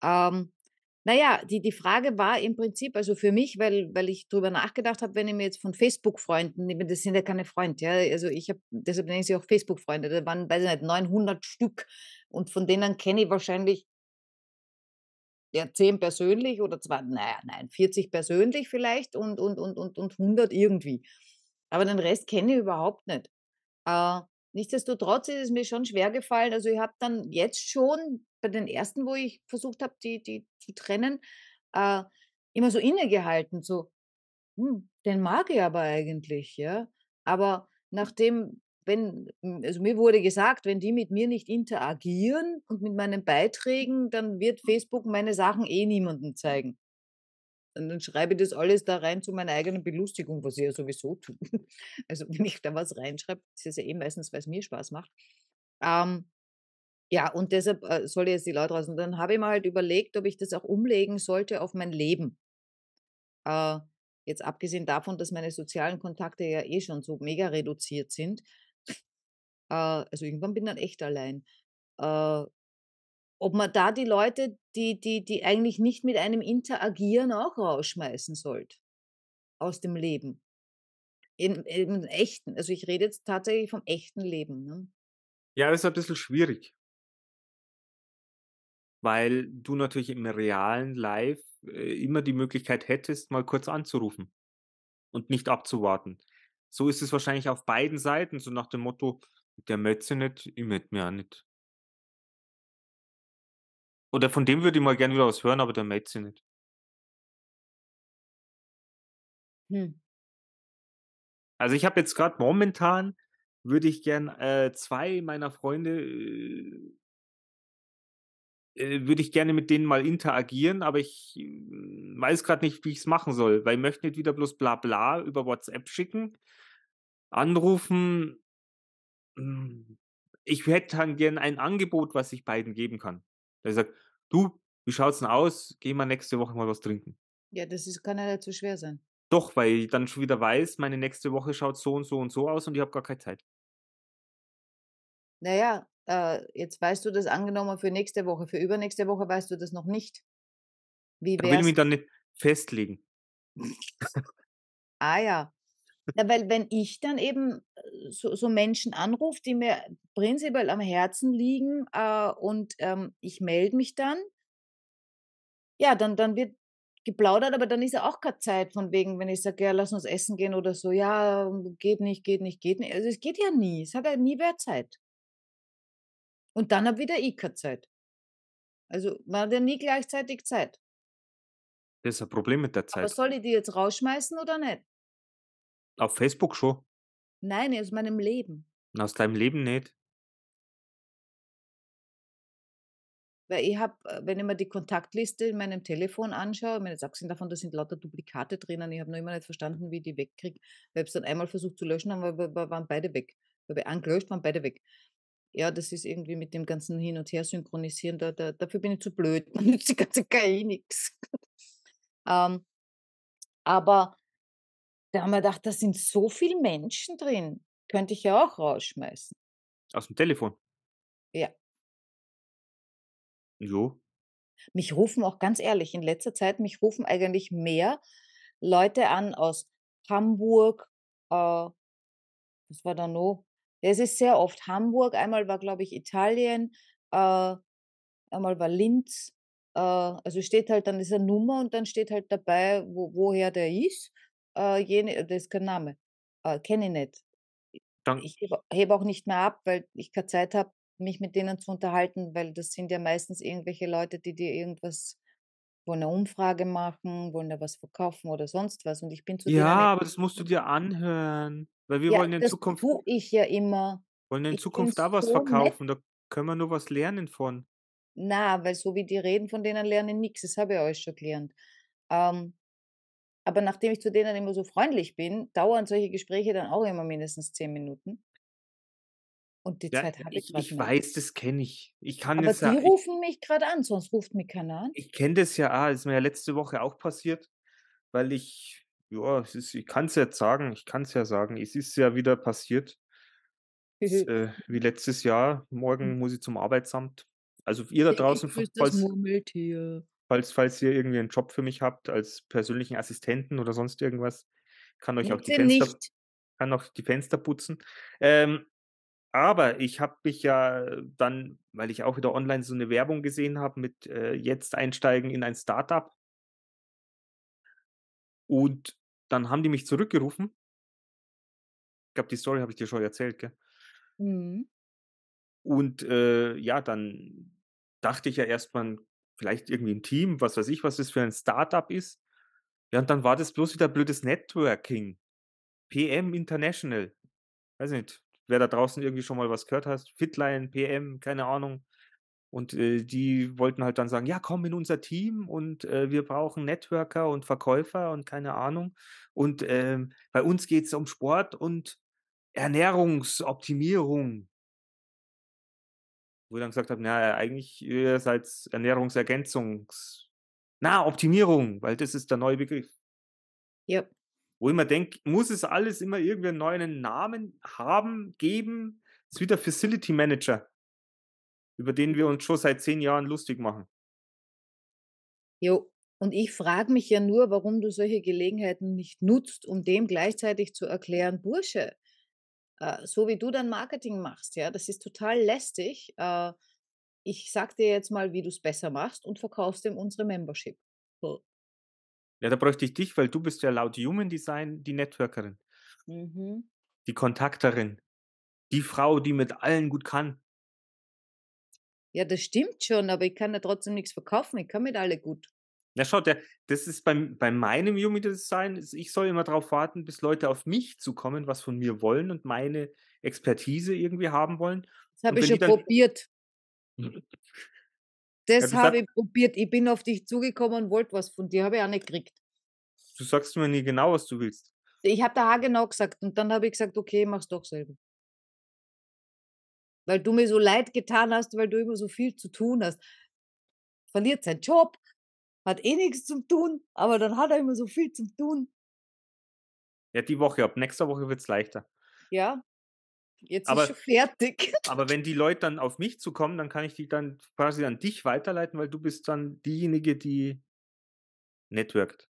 Ähm, naja, die, die Frage war im Prinzip, also für mich, weil, weil ich darüber nachgedacht habe, wenn ich mir jetzt von Facebook-Freunden, das sind ja keine Freunde, ja, also ich habe, deshalb nenne ich sie auch Facebook-Freunde, da waren, weiß ich nicht, 900 Stück und von denen kenne ich wahrscheinlich ja, 10 persönlich oder zwar, naja, nein, 40 persönlich vielleicht und, und, und, und, und 100 irgendwie. Aber den Rest kenne ich überhaupt nicht. Äh, nichtsdestotrotz ist es mir schon schwer gefallen, also ich habe dann jetzt schon bei den ersten, wo ich versucht habe, die, die zu trennen, äh, immer so innegehalten, so, hm, den mag ich aber eigentlich, ja. Aber hm. nachdem, wenn, hm, also mir wurde gesagt, wenn die mit mir nicht interagieren und mit meinen Beiträgen, dann wird hm. Facebook meine Sachen eh niemandem zeigen. Und dann schreibe ich das alles da rein zu meiner eigenen Belustigung, was ich ja sowieso tue. Also wenn ich da was reinschreibe, ist es ja eh meistens, weil es mir Spaß macht. Ähm, ja, und deshalb äh, soll jetzt die Leute raus. Und dann habe ich mir halt überlegt, ob ich das auch umlegen sollte auf mein Leben. Äh, jetzt abgesehen davon, dass meine sozialen Kontakte ja eh schon so mega reduziert sind. Äh, also irgendwann bin ich dann echt allein. Äh, ob man da die Leute, die, die, die eigentlich nicht mit einem interagieren, auch rausschmeißen sollte. Aus dem Leben. Im, im echten. Also ich rede jetzt tatsächlich vom echten Leben. Ne? Ja, das ist ein bisschen schwierig weil du natürlich im realen Live äh, immer die Möglichkeit hättest, mal kurz anzurufen und nicht abzuwarten. So ist es wahrscheinlich auf beiden Seiten, so nach dem Motto, der Mötze nicht, ich möchte mir auch nicht. Oder von dem würde ich mal gerne wieder was hören, aber der Mötze nicht. Hm. Also ich habe jetzt gerade momentan, würde ich gern äh, zwei meiner Freunde äh, äh, würde ich gerne mit denen mal interagieren, aber ich hm, weiß gerade nicht, wie ich es machen soll, weil ich möchte nicht wieder bloß bla bla über WhatsApp schicken. Anrufen. Hm, ich hätte dann gerne ein Angebot, was ich beiden geben kann. ich sage, du, wie schaut's denn aus? Geh mal nächste Woche mal was trinken. Ja, das ist, kann ja zu schwer sein. Doch, weil ich dann schon wieder weiß, meine nächste Woche schaut so und so und so aus und ich habe gar keine Zeit. Naja, äh, jetzt weißt du das angenommen für nächste Woche, für übernächste Woche weißt du das noch nicht. Wie wär's? Da will ich mich dann nicht festlegen. ah ja. ja. Weil wenn ich dann eben äh, so, so Menschen anrufe, die mir prinzipiell am Herzen liegen äh, und ähm, ich melde mich dann, ja, dann, dann wird geplaudert, aber dann ist ja auch keine Zeit von wegen, wenn ich sage, ja, lass uns essen gehen oder so, ja, geht nicht, geht nicht, geht nicht. Also es geht ja nie, es hat ja nie wer Zeit. Und dann habe wieder ich keine Zeit. Also man hat ja nie gleichzeitig Zeit. Das ist ein Problem mit der Zeit. Aber soll ich die jetzt rausschmeißen oder nicht? Auf Facebook schon. Nein, aus meinem Leben. Aus deinem Leben nicht. Weil ich habe, äh, wenn ich mir die Kontaktliste in meinem Telefon anschaue, ich meine, jetzt abgesehen davon, da sind lauter Duplikate drinnen, ich habe noch immer nicht verstanden, wie ich die wegkriege. Ich habe es dann einmal versucht zu löschen, aber wir waren beide weg. Ich habe angelöscht, waren beide weg ja, das ist irgendwie mit dem ganzen Hin- und Her synchronisieren, da, da, dafür bin ich zu blöd, man nützt die ganze KI eh nichts. Ähm, aber da haben wir gedacht, da sind so viele Menschen drin, könnte ich ja auch rausschmeißen. Aus dem Telefon? Ja. So? Mich rufen auch ganz ehrlich, in letzter Zeit, mich rufen eigentlich mehr Leute an aus Hamburg, äh, was war da noch? Es ist sehr oft Hamburg, einmal war, glaube ich, Italien, äh, einmal war Linz. Äh, also steht halt dann dieser Nummer und dann steht halt dabei, wo, woher der ist. Äh, jene, das ist kein Name. Äh, Kenne ich nicht. Dank. Ich hebe, heb auch nicht mehr ab, weil ich keine Zeit habe, mich mit denen zu unterhalten, weil das sind ja meistens irgendwelche Leute, die dir irgendwas wo eine Umfrage machen, wollen ne da was verkaufen oder sonst was. Und ich bin zu Ja, aber das musst du dir anhören, weil wir ja, wollen in das Zukunft. tue ich ja immer. Wollen in ich Zukunft da was so verkaufen, nett. da können wir nur was lernen von. Na, weil so wie die reden, von denen lernen nichts, das habe ich euch schon gelernt. Ähm, aber nachdem ich zu denen immer so freundlich bin, dauern solche Gespräche dann auch immer mindestens zehn Minuten. Und die ja, Zeit habe ich, ich Ich weiß, das kenne ich. Ich kann Aber jetzt, Sie ja, rufen mich gerade an, sonst ruft mich keiner an. Ich kenne das ja auch. Das ist mir ja letzte Woche auch passiert, weil ich, ja, ist, ich kann es jetzt sagen, ich kann es ja sagen, es ist ja wieder passiert. das, äh, wie letztes Jahr, morgen hm. muss ich zum Arbeitsamt. Also ihr da draußen, falls, falls, falls ihr irgendwie einen Job für mich habt, als persönlichen Assistenten oder sonst irgendwas, kann euch Nehmt auch die Fenster, nicht. kann auch die Fenster putzen. Ähm, aber ich habe mich ja äh, dann, weil ich auch wieder online so eine Werbung gesehen habe mit äh, jetzt einsteigen in ein Startup. Und dann haben die mich zurückgerufen. Ich glaube, die Story habe ich dir schon erzählt, gell? Mhm. Und äh, ja, dann dachte ich ja erstmal, vielleicht irgendwie ein Team, was weiß ich, was das für ein Startup ist. Ja, und dann war das bloß wieder blödes Networking. PM International. Weiß nicht, wer da draußen irgendwie schon mal was gehört hat, Fitline, PM, keine Ahnung. Und äh, die wollten halt dann sagen, ja, komm in unser Team und äh, wir brauchen Networker und Verkäufer und keine Ahnung. Und äh, bei uns geht es um Sport und Ernährungsoptimierung. Wo ich dann gesagt habe, naja, eigentlich ihr äh, seid Ernährungsergänzungs. Na, Optimierung, weil das ist der neue Begriff. Ja wo ich mir denke, muss es alles immer irgendwie einen neuen Namen haben, geben? Das ist wieder Facility Manager, über den wir uns schon seit zehn Jahren lustig machen. Jo, und ich frage mich ja nur, warum du solche Gelegenheiten nicht nutzt, um dem gleichzeitig zu erklären, Bursche, äh, so wie du dein Marketing machst, ja, das ist total lästig. Äh, ich sag dir jetzt mal, wie du es besser machst und verkaufst ihm unsere Membership. So. Ja, da bräuchte ich dich, weil du bist ja laut Human Design die Networkerin. Mhm. Die Kontakterin. Die Frau, die mit allen gut kann. Ja, das stimmt schon, aber ich kann da trotzdem nichts verkaufen. Ich kann mit alle gut. Na schaut, der, das ist beim, bei meinem Human Design, ich soll immer darauf warten, bis Leute auf mich zukommen, was von mir wollen und meine Expertise irgendwie haben wollen. Das habe ich schon dann, probiert. Das ja, habe ich probiert. Ich bin auf dich zugekommen und wollte was von dir, habe ich auch nicht gekriegt. Du sagst mir nie genau, was du willst. Ich habe da genau gesagt und dann habe ich gesagt, okay, mach's doch selber. Weil du mir so leid getan hast, weil du immer so viel zu tun hast. Verliert seinen Job, hat eh nichts zum tun, aber dann hat er immer so viel zum tun. Ja, die Woche, ab nächster Woche wird es leichter. Ja, Jetzt aber, ist schon fertig. Aber wenn die Leute dann auf mich zukommen, dann kann ich die dann quasi an dich weiterleiten, weil du bist dann diejenige, die networkt.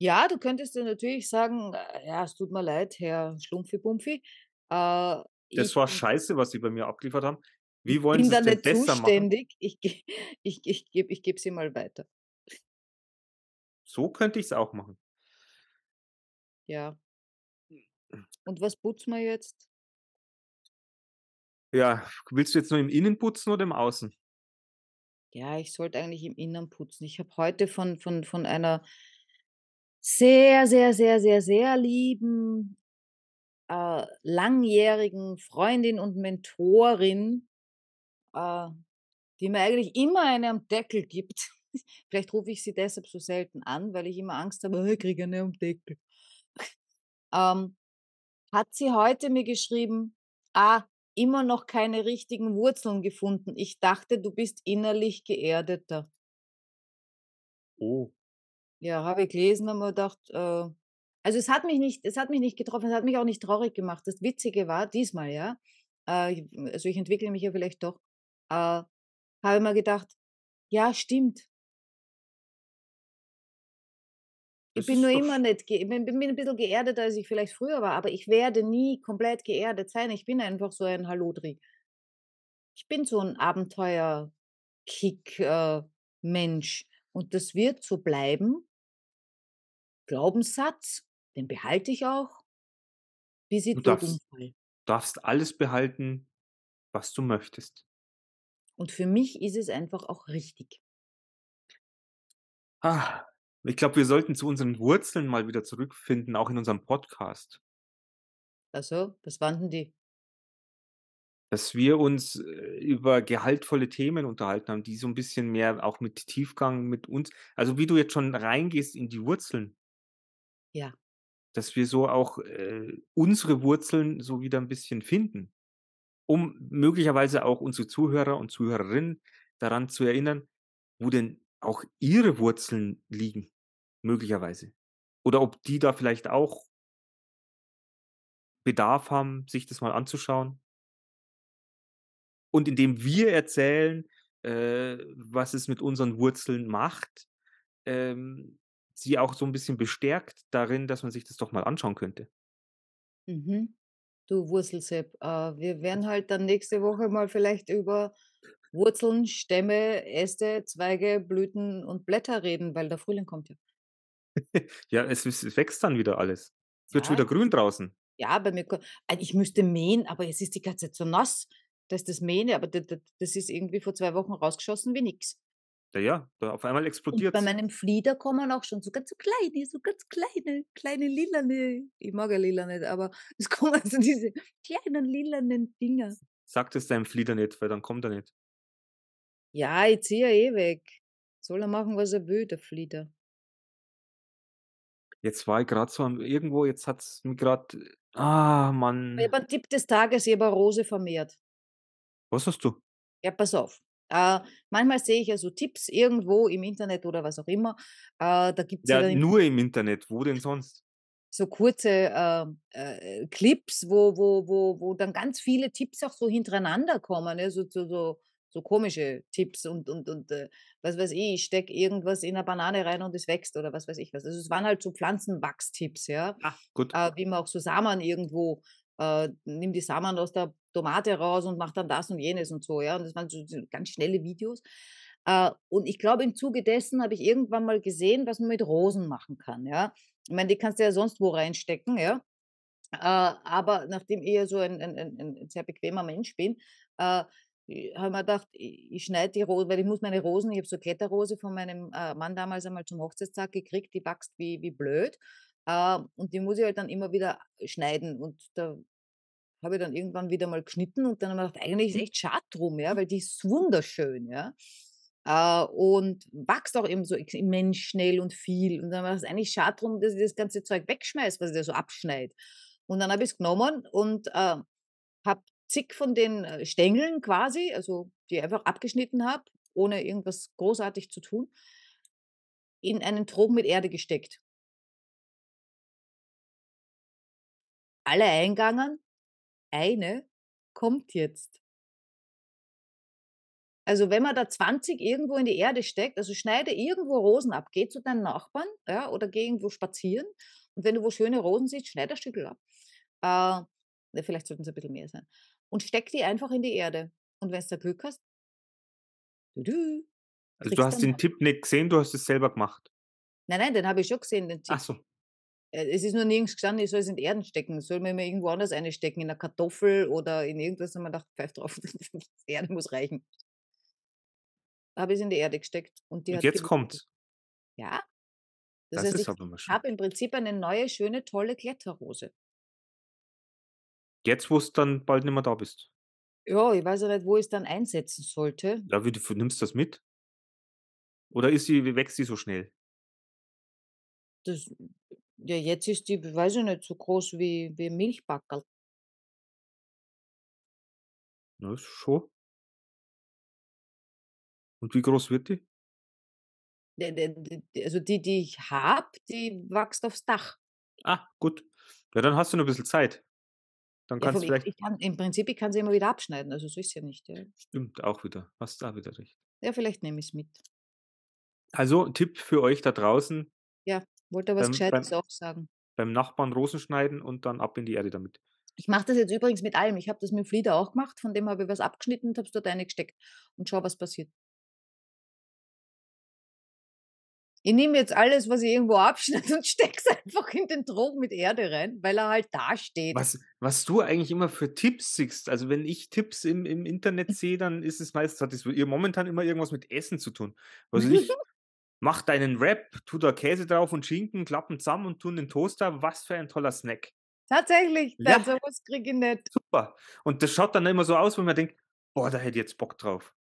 Ja, du könntest dir natürlich sagen, äh, ja, es tut mir leid, Herr Schlumpfi-Bumpfi. Äh, das war scheiße, was Sie bei mir abgeliefert haben. Wie wollen Sie das denn besser zuständig. machen? Ich, ich, ich, ich gebe ich geb sie mal weiter. So könnte ich es auch machen. Ja. Hm. Und was putzt man jetzt? Ja, willst du jetzt nur im Innen putzen oder im Außen? Ja, ich sollte eigentlich im Innern putzen. Ich habe heute von, von, von einer sehr, sehr, sehr, sehr, sehr lieben, äh, langjährigen Freundin und Mentorin, äh, die mir eigentlich immer eine am Deckel gibt. Vielleicht rufe ich sie deshalb so selten an, weil ich immer Angst habe, oh, ich kriege eine am Deckel. Ähm, hat sie heute mir geschrieben, ah, immer noch keine richtigen Wurzeln gefunden. Ich dachte, du bist innerlich geerdeter. Oh. Ja, habe ich gelesen, mir gedacht, äh, also es hat mich nicht, es hat mich nicht getroffen, es hat mich auch nicht traurig gemacht. Das Witzige war diesmal, ja, äh, also ich entwickle mich ja vielleicht doch, äh, habe ich mir gedacht, ja, stimmt. Ich bin nur immer nicht, ich bin, bin ein bisschen geerdeter, als ich vielleicht früher war, aber ich werde nie komplett geerdet sein. Ich bin einfach so ein Halodri. Ich bin so ein Abenteuer-Kick-Mensch äh, und das wird so bleiben. Glaubenssatz, den behalte ich auch. Wie sieht du darfst, darfst alles behalten, was du möchtest. Und für mich ist es einfach auch richtig. Ah, ich glaube, wir sollten zu unseren Wurzeln mal wieder zurückfinden, auch in unserem Podcast. Also, was waren die? Dass wir uns äh, über gehaltvolle Themen unterhalten haben, die so ein bisschen mehr auch mit Tiefgang mit uns, also wie du jetzt schon reingehst in die Wurzeln. Ja. Dass wir so auch äh, unsere Wurzeln so wieder ein bisschen finden, um möglicherweise auch unsere Zuhörer und Zuhörerinnen daran zu erinnern, wo denn auch ihre Wurzeln liegen, möglicherweise. Oder ob die da vielleicht auch Bedarf haben, sich das mal anzuschauen. Und indem wir erzählen, äh, was es mit unseren Wurzeln macht, ähm, sie auch so ein bisschen bestärkt darin, dass man sich das doch mal anschauen könnte. Mhm. Du Wurzelsepp, äh, wir werden halt dann nächste Woche mal vielleicht über Wurzeln, Stämme, Äste, Zweige, Blüten und Blätter reden, weil der Frühling kommt ja. ja, es, wächst dann wieder alles. Es wird ja, schon wieder grün draußen. Ja, bei mir, also ich müsste mähen, aber es ist die ganze Zeit so nass, dass das mähen, aber das, das ist irgendwie vor zwei Wochen rausgeschossen wie nichts. Ja, ja, da auf einmal explodiert Bei meinem Flieder kommen auch schon so ganz kleine, so ganz kleine, kleine lilane. Ich mag ja lila nicht, aber es kommen so diese kleinen lilanen Dinger. Sag das deinem Flieder nicht, weil dann kommt er nicht. Ja, ich ziehe ja eh weg. Soll er machen, was er will, der Flieder. Jetzt war ich gerade so irgendwo, jetzt hat es mir gerade, ah, Mann. Ich habe einen Tipp des Tages, ich habe eine Rose vermehrt. Was hast du? Ja, pass auf. Äh, manchmal sehe ich ja so Tipps irgendwo im Internet oder was auch immer. Äh, da gibt ja Ja, nur im Internet. Wo denn sonst? so kurze äh, äh, Clips, wo, wo, wo, wo dann ganz viele Tipps auch so hintereinander kommen, ne? so, so, so so komische Tipps und, und, und äh, was weiß ich, ich stecke irgendwas in eine Banane rein und es wächst oder was weiß ich was. Also es waren halt so Pflanzenwachstipps, ja. Ach, gut. Äh, wie man auch so Samen irgendwo, äh, nimm die Samen aus der Tomate raus und macht dann das und jenes und so, ja. Und das waren so ganz schnelle Videos. Äh, und ich glaube, im Zuge dessen habe ich irgendwann mal gesehen, was man mit Rosen machen kann, ja. Ich meine, die kannst du ja sonst wo reinstecken, ja. Äh, aber nachdem ich ja so ein, ein, ein, ein sehr bequemer Mensch bin, äh, habe mir gedacht, ich schneide die Rosen, weil ich muss meine Rosen, ich habe so Kletterrose von meinem äh, Mann damals einmal zum Hochzeitstag gekriegt, die wächst wie, wie blöd. Ähm, und die muss ich halt dann immer wieder schneiden. Und da habe ich dann irgendwann wieder mal geschnitten und dann habe ich gedacht, eigentlich ist es echt schade drum, ja, weil die ist wunderschön, ja. Äh, und wächst auch eben so immens schnell und viel. Und dann war es eigentlich schade drum, dass ich das ganze Zeug wegschmeiße, was ich da so abschneide. Und dann habe ich es genommen und äh, habe zig von den äh, Stängeln quasi, also die einfach abgeschnitten habe, ohne irgendwas großartig zu tun, in einen Trog mit Erde gesteckt. Alle eingegangen, eine kommt jetzt. Also wenn man da 20 irgendwo in die Erde steckt, also schneide irgendwo Rosen ab, geh zu deinen Nachbarn ja, oder geh irgendwo spazieren und wenn du wo schöne Rosen siehst, schneide ein Stückel ab. Äh, ne, vielleicht sollten es ein bisschen mehr sein und steck die einfach in die Erde. Und wenn du Glück hast, du, du, also du hast den Tipp nicht gesehen, du hast es selber gemacht. Nein, nein, den habe ich schon gesehen, den Tipp. Ach so. Äh, es ist nur nirgends gestanden, ich soll es in Erden stecken. Soll man mir irgendwo anders eine stecken, in eine Kartoffel oder in irgendwas, wenn man dachte, pfeift drauf, die Erde muss reichen. Habe ich es in die Erde gesteckt. Und, die und jetzt kommt. Ja. Das, das heißt, ist ich aber mal habe im Prinzip eine neue, schöne, tolle Kletterrose. Jetzt, wo du dann bald nicht mehr da bist. Ja, ich weiß ja nicht, wo ich es dann einsetzen sollte. Ja, wie, du nimmst das mit? Oder ist sie, wächst sie so schnell? Das, ja, jetzt ist die, weiß ich nicht, so groß wie, wie Milchbackerl. Na, ist schon. Und wie groß wird die? Also die, die ich habe, die wächst aufs Dach. Ah, gut. Ja, dann hast du noch ein bisschen Zeit. Dann kannst ja, vielleicht ich kann, Im Prinzip, ich kann sie immer wieder abschneiden, also so ist ja nicht. Ja. Stimmt, auch wieder. Hast du auch wieder recht. Ja, vielleicht nehme ich es mit. Also, Tipp für euch da draußen. Ja, wollte was beim, Gescheites beim, auch sagen. Beim Nachbarn Rosen schneiden und dann ab in die Erde damit. Ich mache das jetzt übrigens mit allem. Ich habe das mit Flieder auch gemacht, von dem habe ich was abgeschnitten und habe es dort reingesteckt und schau, was passiert. ich nehme jetzt alles, was ich irgendwo abschneide und stecke es einfach in den Trog mit Erde rein, weil er halt da steht. Was, was du eigentlich immer für Tipps siehst, also wenn ich Tipps im, im Internet sehe, dann ist es meistens, hat es momentan immer irgendwas mit Essen zu tun. Also ich mach deinen Wrap, tu da Käse drauf und Schinken, klappen zusammen und tu den Toaster. Was für ein toller Snack. Tatsächlich, ja. sowas kriege ich nicht. Super. Und das schaut dann immer so aus, wenn man denkt, boah, da hätte ich jetzt Bock drauf.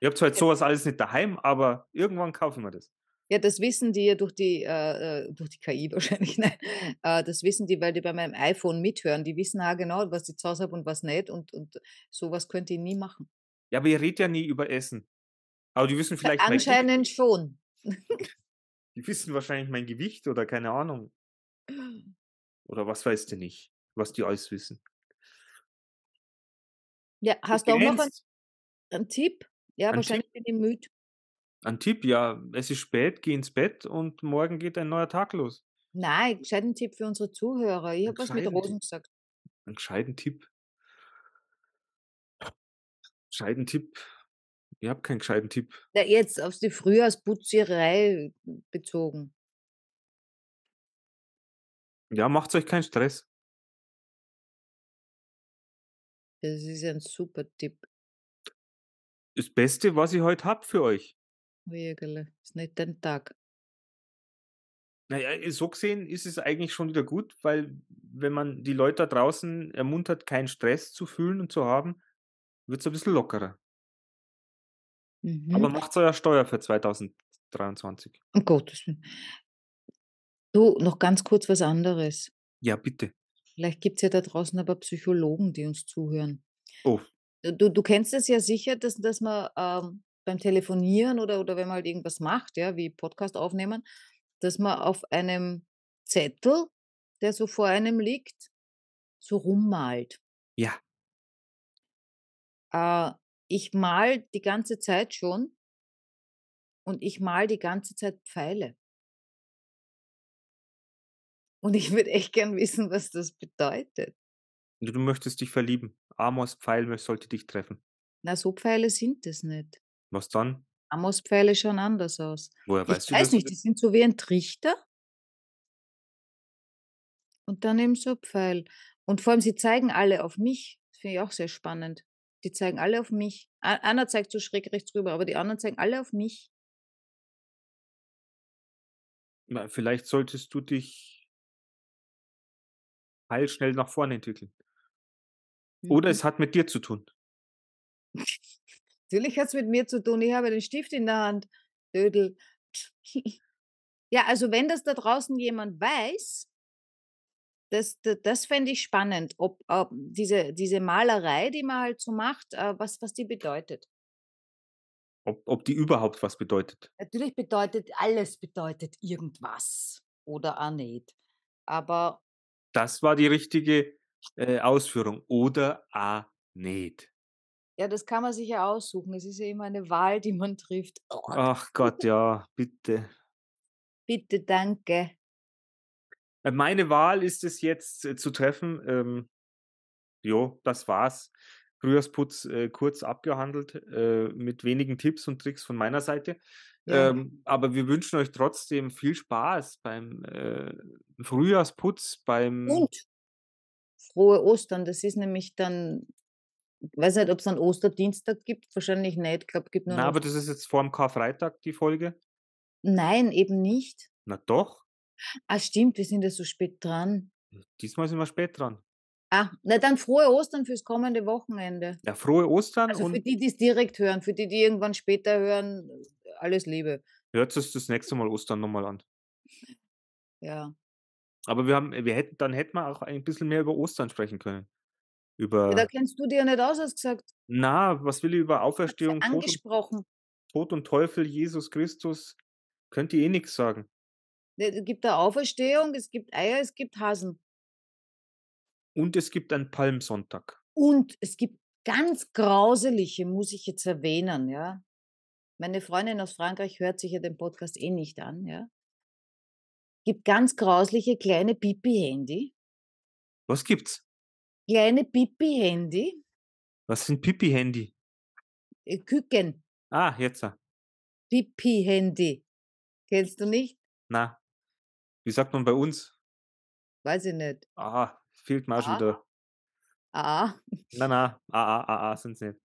Ich habe zwar jetzt sowas alles nicht daheim, aber irgendwann kaufen wir das. Ja, das wissen die ja durch die, äh, äh durch die KI wahrscheinlich. Ne? Äh, das wissen die, weil die bei meinem iPhone mithören. Die wissen ja genau, was ich zu Hause habe und was nicht. Und, und sowas könnt ihr nie machen. Ja, aber ihr redet ja nie über Essen. Aber die wissen vielleicht. Anscheinend Gewicht. schon. die wissen wahrscheinlich mein Gewicht oder keine Ahnung. Oder was weißt du nicht, was die alles wissen. Ja, hast du auch noch einen, einen Tipp? Ja, ein wahrscheinlich Tipp? bin ich müde. Ein Tipp, ja. Es ist spät, geh ins Bett und morgen geht ein neuer Tag los. Nein, gescheiten Tipp für unsere Zuhörer. Ich habe was mit Rosen gesagt. Ein gescheiten Tipp. Gescheiten Tipp. Ich habe keinen gescheiten Tipp. Ja, jetzt auf die Frühjahrsputzerei bezogen. Ja, macht euch keinen Stress. Das ist ein super Tipp. Das Beste, was ich heute habe für euch. Uiegele, ist nicht dein Tag. Naja, äh, so gesehen ist es eigentlich schon wieder gut, weil wenn man die Leute da draußen ermuntert, keinen Stress zu fühlen und zu haben, wird es ein bisschen lockerer. Mhm. Aber macht es euer Steuer für 2023. Um Gottes Willen. Du, noch ganz kurz was anderes. Ja, bitte. Vielleicht gibt es ja da draußen aber Psychologen, die uns zuhören. Oh. Du, du kennst es ja sicher, dass, dass man ähm, beim Telefonieren oder, oder wenn man halt irgendwas macht, ja, wie Podcast aufnehmen, dass man auf einem Zettel, der so vor einem liegt, so rummalt. Ja. Äh, ich mal die ganze Zeit schon und ich mal die ganze Zeit Pfeile. Und ich würde echt gern wissen, was das bedeutet. Du möchtest dich verlieben. Amors Pfeil sollte dich treffen. Na, so Pfeile sind es nicht. Was dann? Amospfeile schauen anders aus. Woher weißt ich du weiß das? nicht, die sind so wie ein Trichter. Und dann eben so Pfeil. Und vor allem, sie zeigen alle auf mich. Das finde ich auch sehr spannend. Die zeigen alle auf mich. Einer zeigt so schräg rechts rüber, aber die anderen zeigen alle auf mich. Na, vielleicht solltest du dich heilschnell nach vorne entwickeln. Mhm. Oder es hat mit dir zu tun. Natürlich hat es mit mir zu tun. Ich habe den Stift in der Hand. Dödel. ja, also wenn das da draußen jemand weiß, das, das, das fände ich spannend, ob, ob, diese, diese Malerei, die man halt so macht, äh, was, was die bedeutet. Ob, ob die überhaupt was bedeutet. Natürlich bedeutet alles bedeutet irgendwas oder auch nicht. Aber. Das war die richtige äh, Ausführung. Oder a nicht. Ja, das kann man sich ja aussuchen. Es ist ja immer eine Wahl, die man trifft. Oh. Ach Gott, ja, bitte. Bitte, danke. Äh, meine Wahl ist es jetzt äh, zu treffen. Ähm, jo, das war's. Frühjahrsputz äh, kurz abgehandelt äh, mit wenigen Tipps und Tricks von meiner Seite. Ja. Ähm, aber wir wünschen euch trotzdem viel Spaß beim äh, Frühjahrsputz, beim. Und frohe Ostern. Das ist nämlich dann weiß nicht, ob es einen Osterdienstag gibt, wahrscheinlich nicht. Ich glaube, gibt nur. Nein, aber das ist jetzt vor dem Karfreitag die Folge? Nein, eben nicht. Na doch. Ah, stimmt, wir sind ja so spät dran. Hm, diesmal sind wir spät dran. Ah, na dann frohe Ostern fürs kommende Wochenende. Ja, frohe Ostern. Also für die, die es direkt hören, für die, die irgendwann später hören, alles Liebe. Hört es das nächste Mal Ostern nochmal an. Ja. Aber wir haben, wir hätten, dann hätten wir auch ein bisschen mehr über Ostern sprechen können über. Ja, da kennst du dir ja nicht aus, hast gesagt. Na, was will ich über Auferstehung? Ja angesprochen. Tod und, Tod und Teufel, Jesus Christus, könnt ihr eh nichts sagen. Ne, es gibt eine Auferstehung, es gibt Eier, es gibt Hasen. Und es gibt einen Palmsonntag. Und es gibt ganz grauselige, muss ich jetzt erwähnen, ja. Meine Freundin aus Frankreich hört sich ja den Podcast eh nicht an, ja. Gibt ganz grausliche kleine Pipi-Handy. Was gibt's? kleine Pipi-Handy. Was sind Pipi-Handy? Äh, Küken. Ah, jetzt. Pipi-Handy. Kennst du nicht? Na. Wie sagt man bei uns? Weiß ich nicht. Ah, fehlt mir schon wieder. Ah. ah. Na, na, ah, ah, ah, ah, sind sie nicht.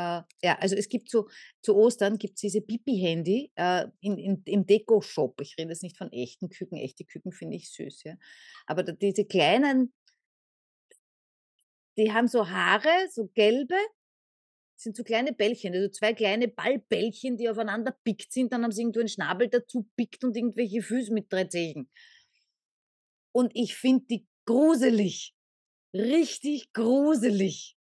Uh, äh, ja, also es gibt so, zu Ostern gibt es diese Pipi-Handy uh, äh, in, in, im Deko-Shop. Ich rede jetzt nicht von echten Küken. Echte Küken finde ich süß, ja. Aber da, diese kleinen die haben so Haare, so gelbe, sind so kleine Bällchen, also zwei kleine Ballbällchen, die aufeinander pickt sind, dann haben sie irgendwo einen Schnabel dazu pickt und irgendwelche Füße mit drei Zehen. Und ich finde die gruselig. Richtig gruselig.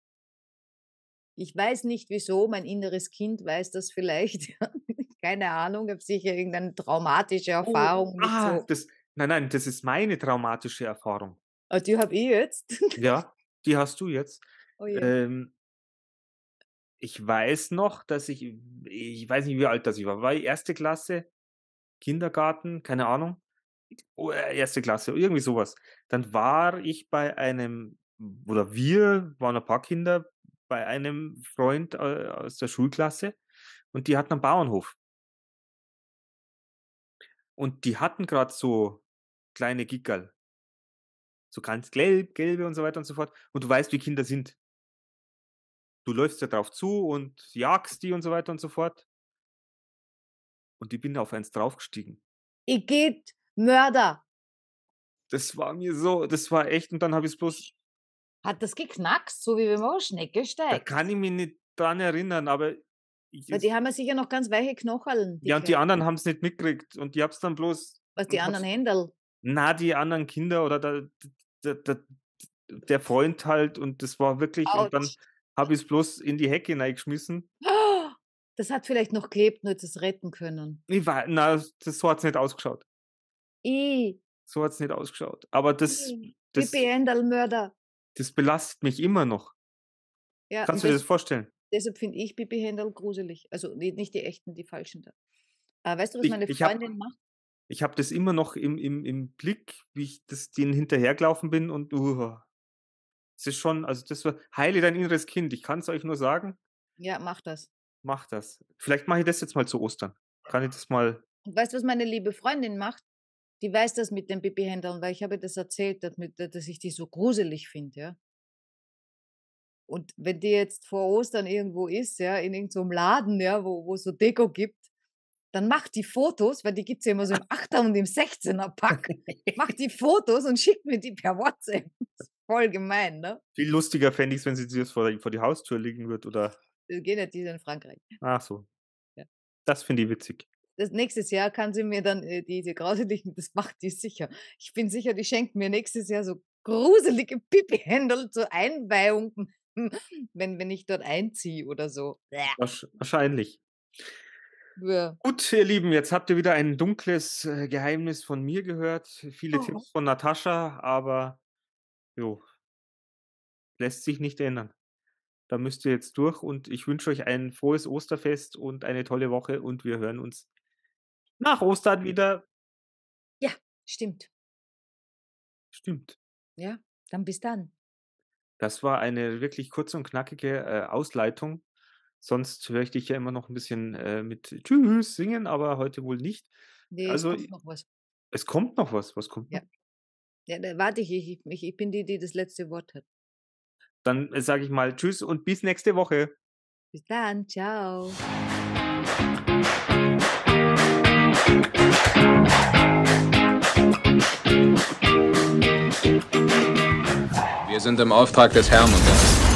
Ich weiß nicht wieso, mein inneres Kind weiß das vielleicht. Keine Ahnung, ob sicher irgendeine traumatische Erfahrung. Oh, ah, so. das, nein, nein, das ist meine traumatische Erfahrung. Ah, die habe ich jetzt? Ja die hast du jetzt. Oh ja. ähm, ich weiß noch, dass ich, ich weiß nicht, wie alt das ich war, war ich erste Klasse, Kindergarten, keine Ahnung, oh, äh, erste Klasse, irgendwie sowas. Dann war ich bei einem, oder wir waren ein paar Kinder bei einem Freund äh, aus der Schulklasse und die hatten einen Bauernhof. Und die hatten gerade so kleine Gickerl so ganz gelb, gelbe und so weiter und so fort. Und du weißt, wie Kinder sind. Du läufst ja drauf zu und jagst die und so weiter und so fort. Und ich bin auf eins draufgestiegen. Ich geht Mörder. Das war mir so, das war echt, und dann habe ich es bloß. Hat das geknackst, so wie wenn man eine Schnecke steigt? Da kann ich mich nicht dran erinnern, aber. Ich, Weil die haben ja sicher noch ganz weiche Knochen. Ja, und die anderen haben es nicht mitgekriegt. Und ich habe es dann bloß. Was, die anderen Händel? Na, die anderen Kinder oder da, der, der, der Freund halt und das war wirklich, Ouch. und dann habe ich es bloß in die Hecke hineingeschmissen. Das hat vielleicht noch klebt, nur es retten können. Ich war, na, das, so hat es nicht ausgeschaut. I. So hat es nicht ausgeschaut. Aber das. bibi händel Mörder. Das belastet mich immer noch. Ja, Kannst du dir das vorstellen? Deshalb finde ich Bibi Händel gruselig. Also nicht die echten, die falschen da. Äh, weißt du, was meine ich, ich Freundin hab, macht? ich habe das immer noch im, im, im Blick, wie ich das denen hinterhergelaufen bin und uh, es ist schon, also das war, heile dein inneres Kind, ich kann es euch nur sagen. Ja, mach das. Mach das. Vielleicht mache ich das jetzt mal zu Ostern. Kann ich das mal. Weißt du, was meine liebe Freundin macht? Die weiß das mit den Bibi-Händlern, weil ich habe das erzählt, dass ich die so gruselig finde, ja. Und wenn die jetzt vor Ostern irgendwo ist, ja, in irgendeinem so Laden, ja, wo, es so Deko gibt, dann macht die Fotos, weil die gibt es ja immer so im 8er und im 16er Pack, macht die Fotos und schickt mir die per WhatsApp. Voll gemein, ne? Viel lustiger fände ich es, wenn sie das vor, die, vor die Haustür liegen wird, oder? Das äh, geht nicht, diese in Frankreich. Ach so. Ja. Das finde ich witzig. Das nächstes Jahr kann sie mir dann äh, diese grauseligen, das macht die sicher. Ich bin sicher, die schenkt mir nächstes Jahr so gruselige Pipi-Händel zur Einweihung, hm, wenn, wenn ich dort einziehe oder so. Wahrscheinlich. Ja. Gut, ihr Lieben, jetzt habt ihr wieder ein dunkles äh, Geheimnis von mir gehört. Viele oh. Tipps von Natascha, aber jo, lässt sich nicht ändern. Da müsst ihr jetzt durch und ich wünsche euch ein frohes Osterfest und eine tolle Woche und wir hören uns nach Ostern wieder. Ja, stimmt. Stimmt. Ja, dann bis dann. Das war eine wirklich kurze und knackige äh, Ausleitung Sonst höre ich dich ja immer noch ein bisschen äh, mit Tschüss singen, aber heute wohl nicht. Nee, also, es kommt noch was. Es kommt noch was. Was kommt ja. noch? Ja, da ne, warte ich, ich, ich, ich bin die, die das letzte Wort hat. Dann äh, sage ich mal Tschüss und bis nächste Woche. Bis dann, ciao. Wir sind im Auftrag des Herrn und unterwegs.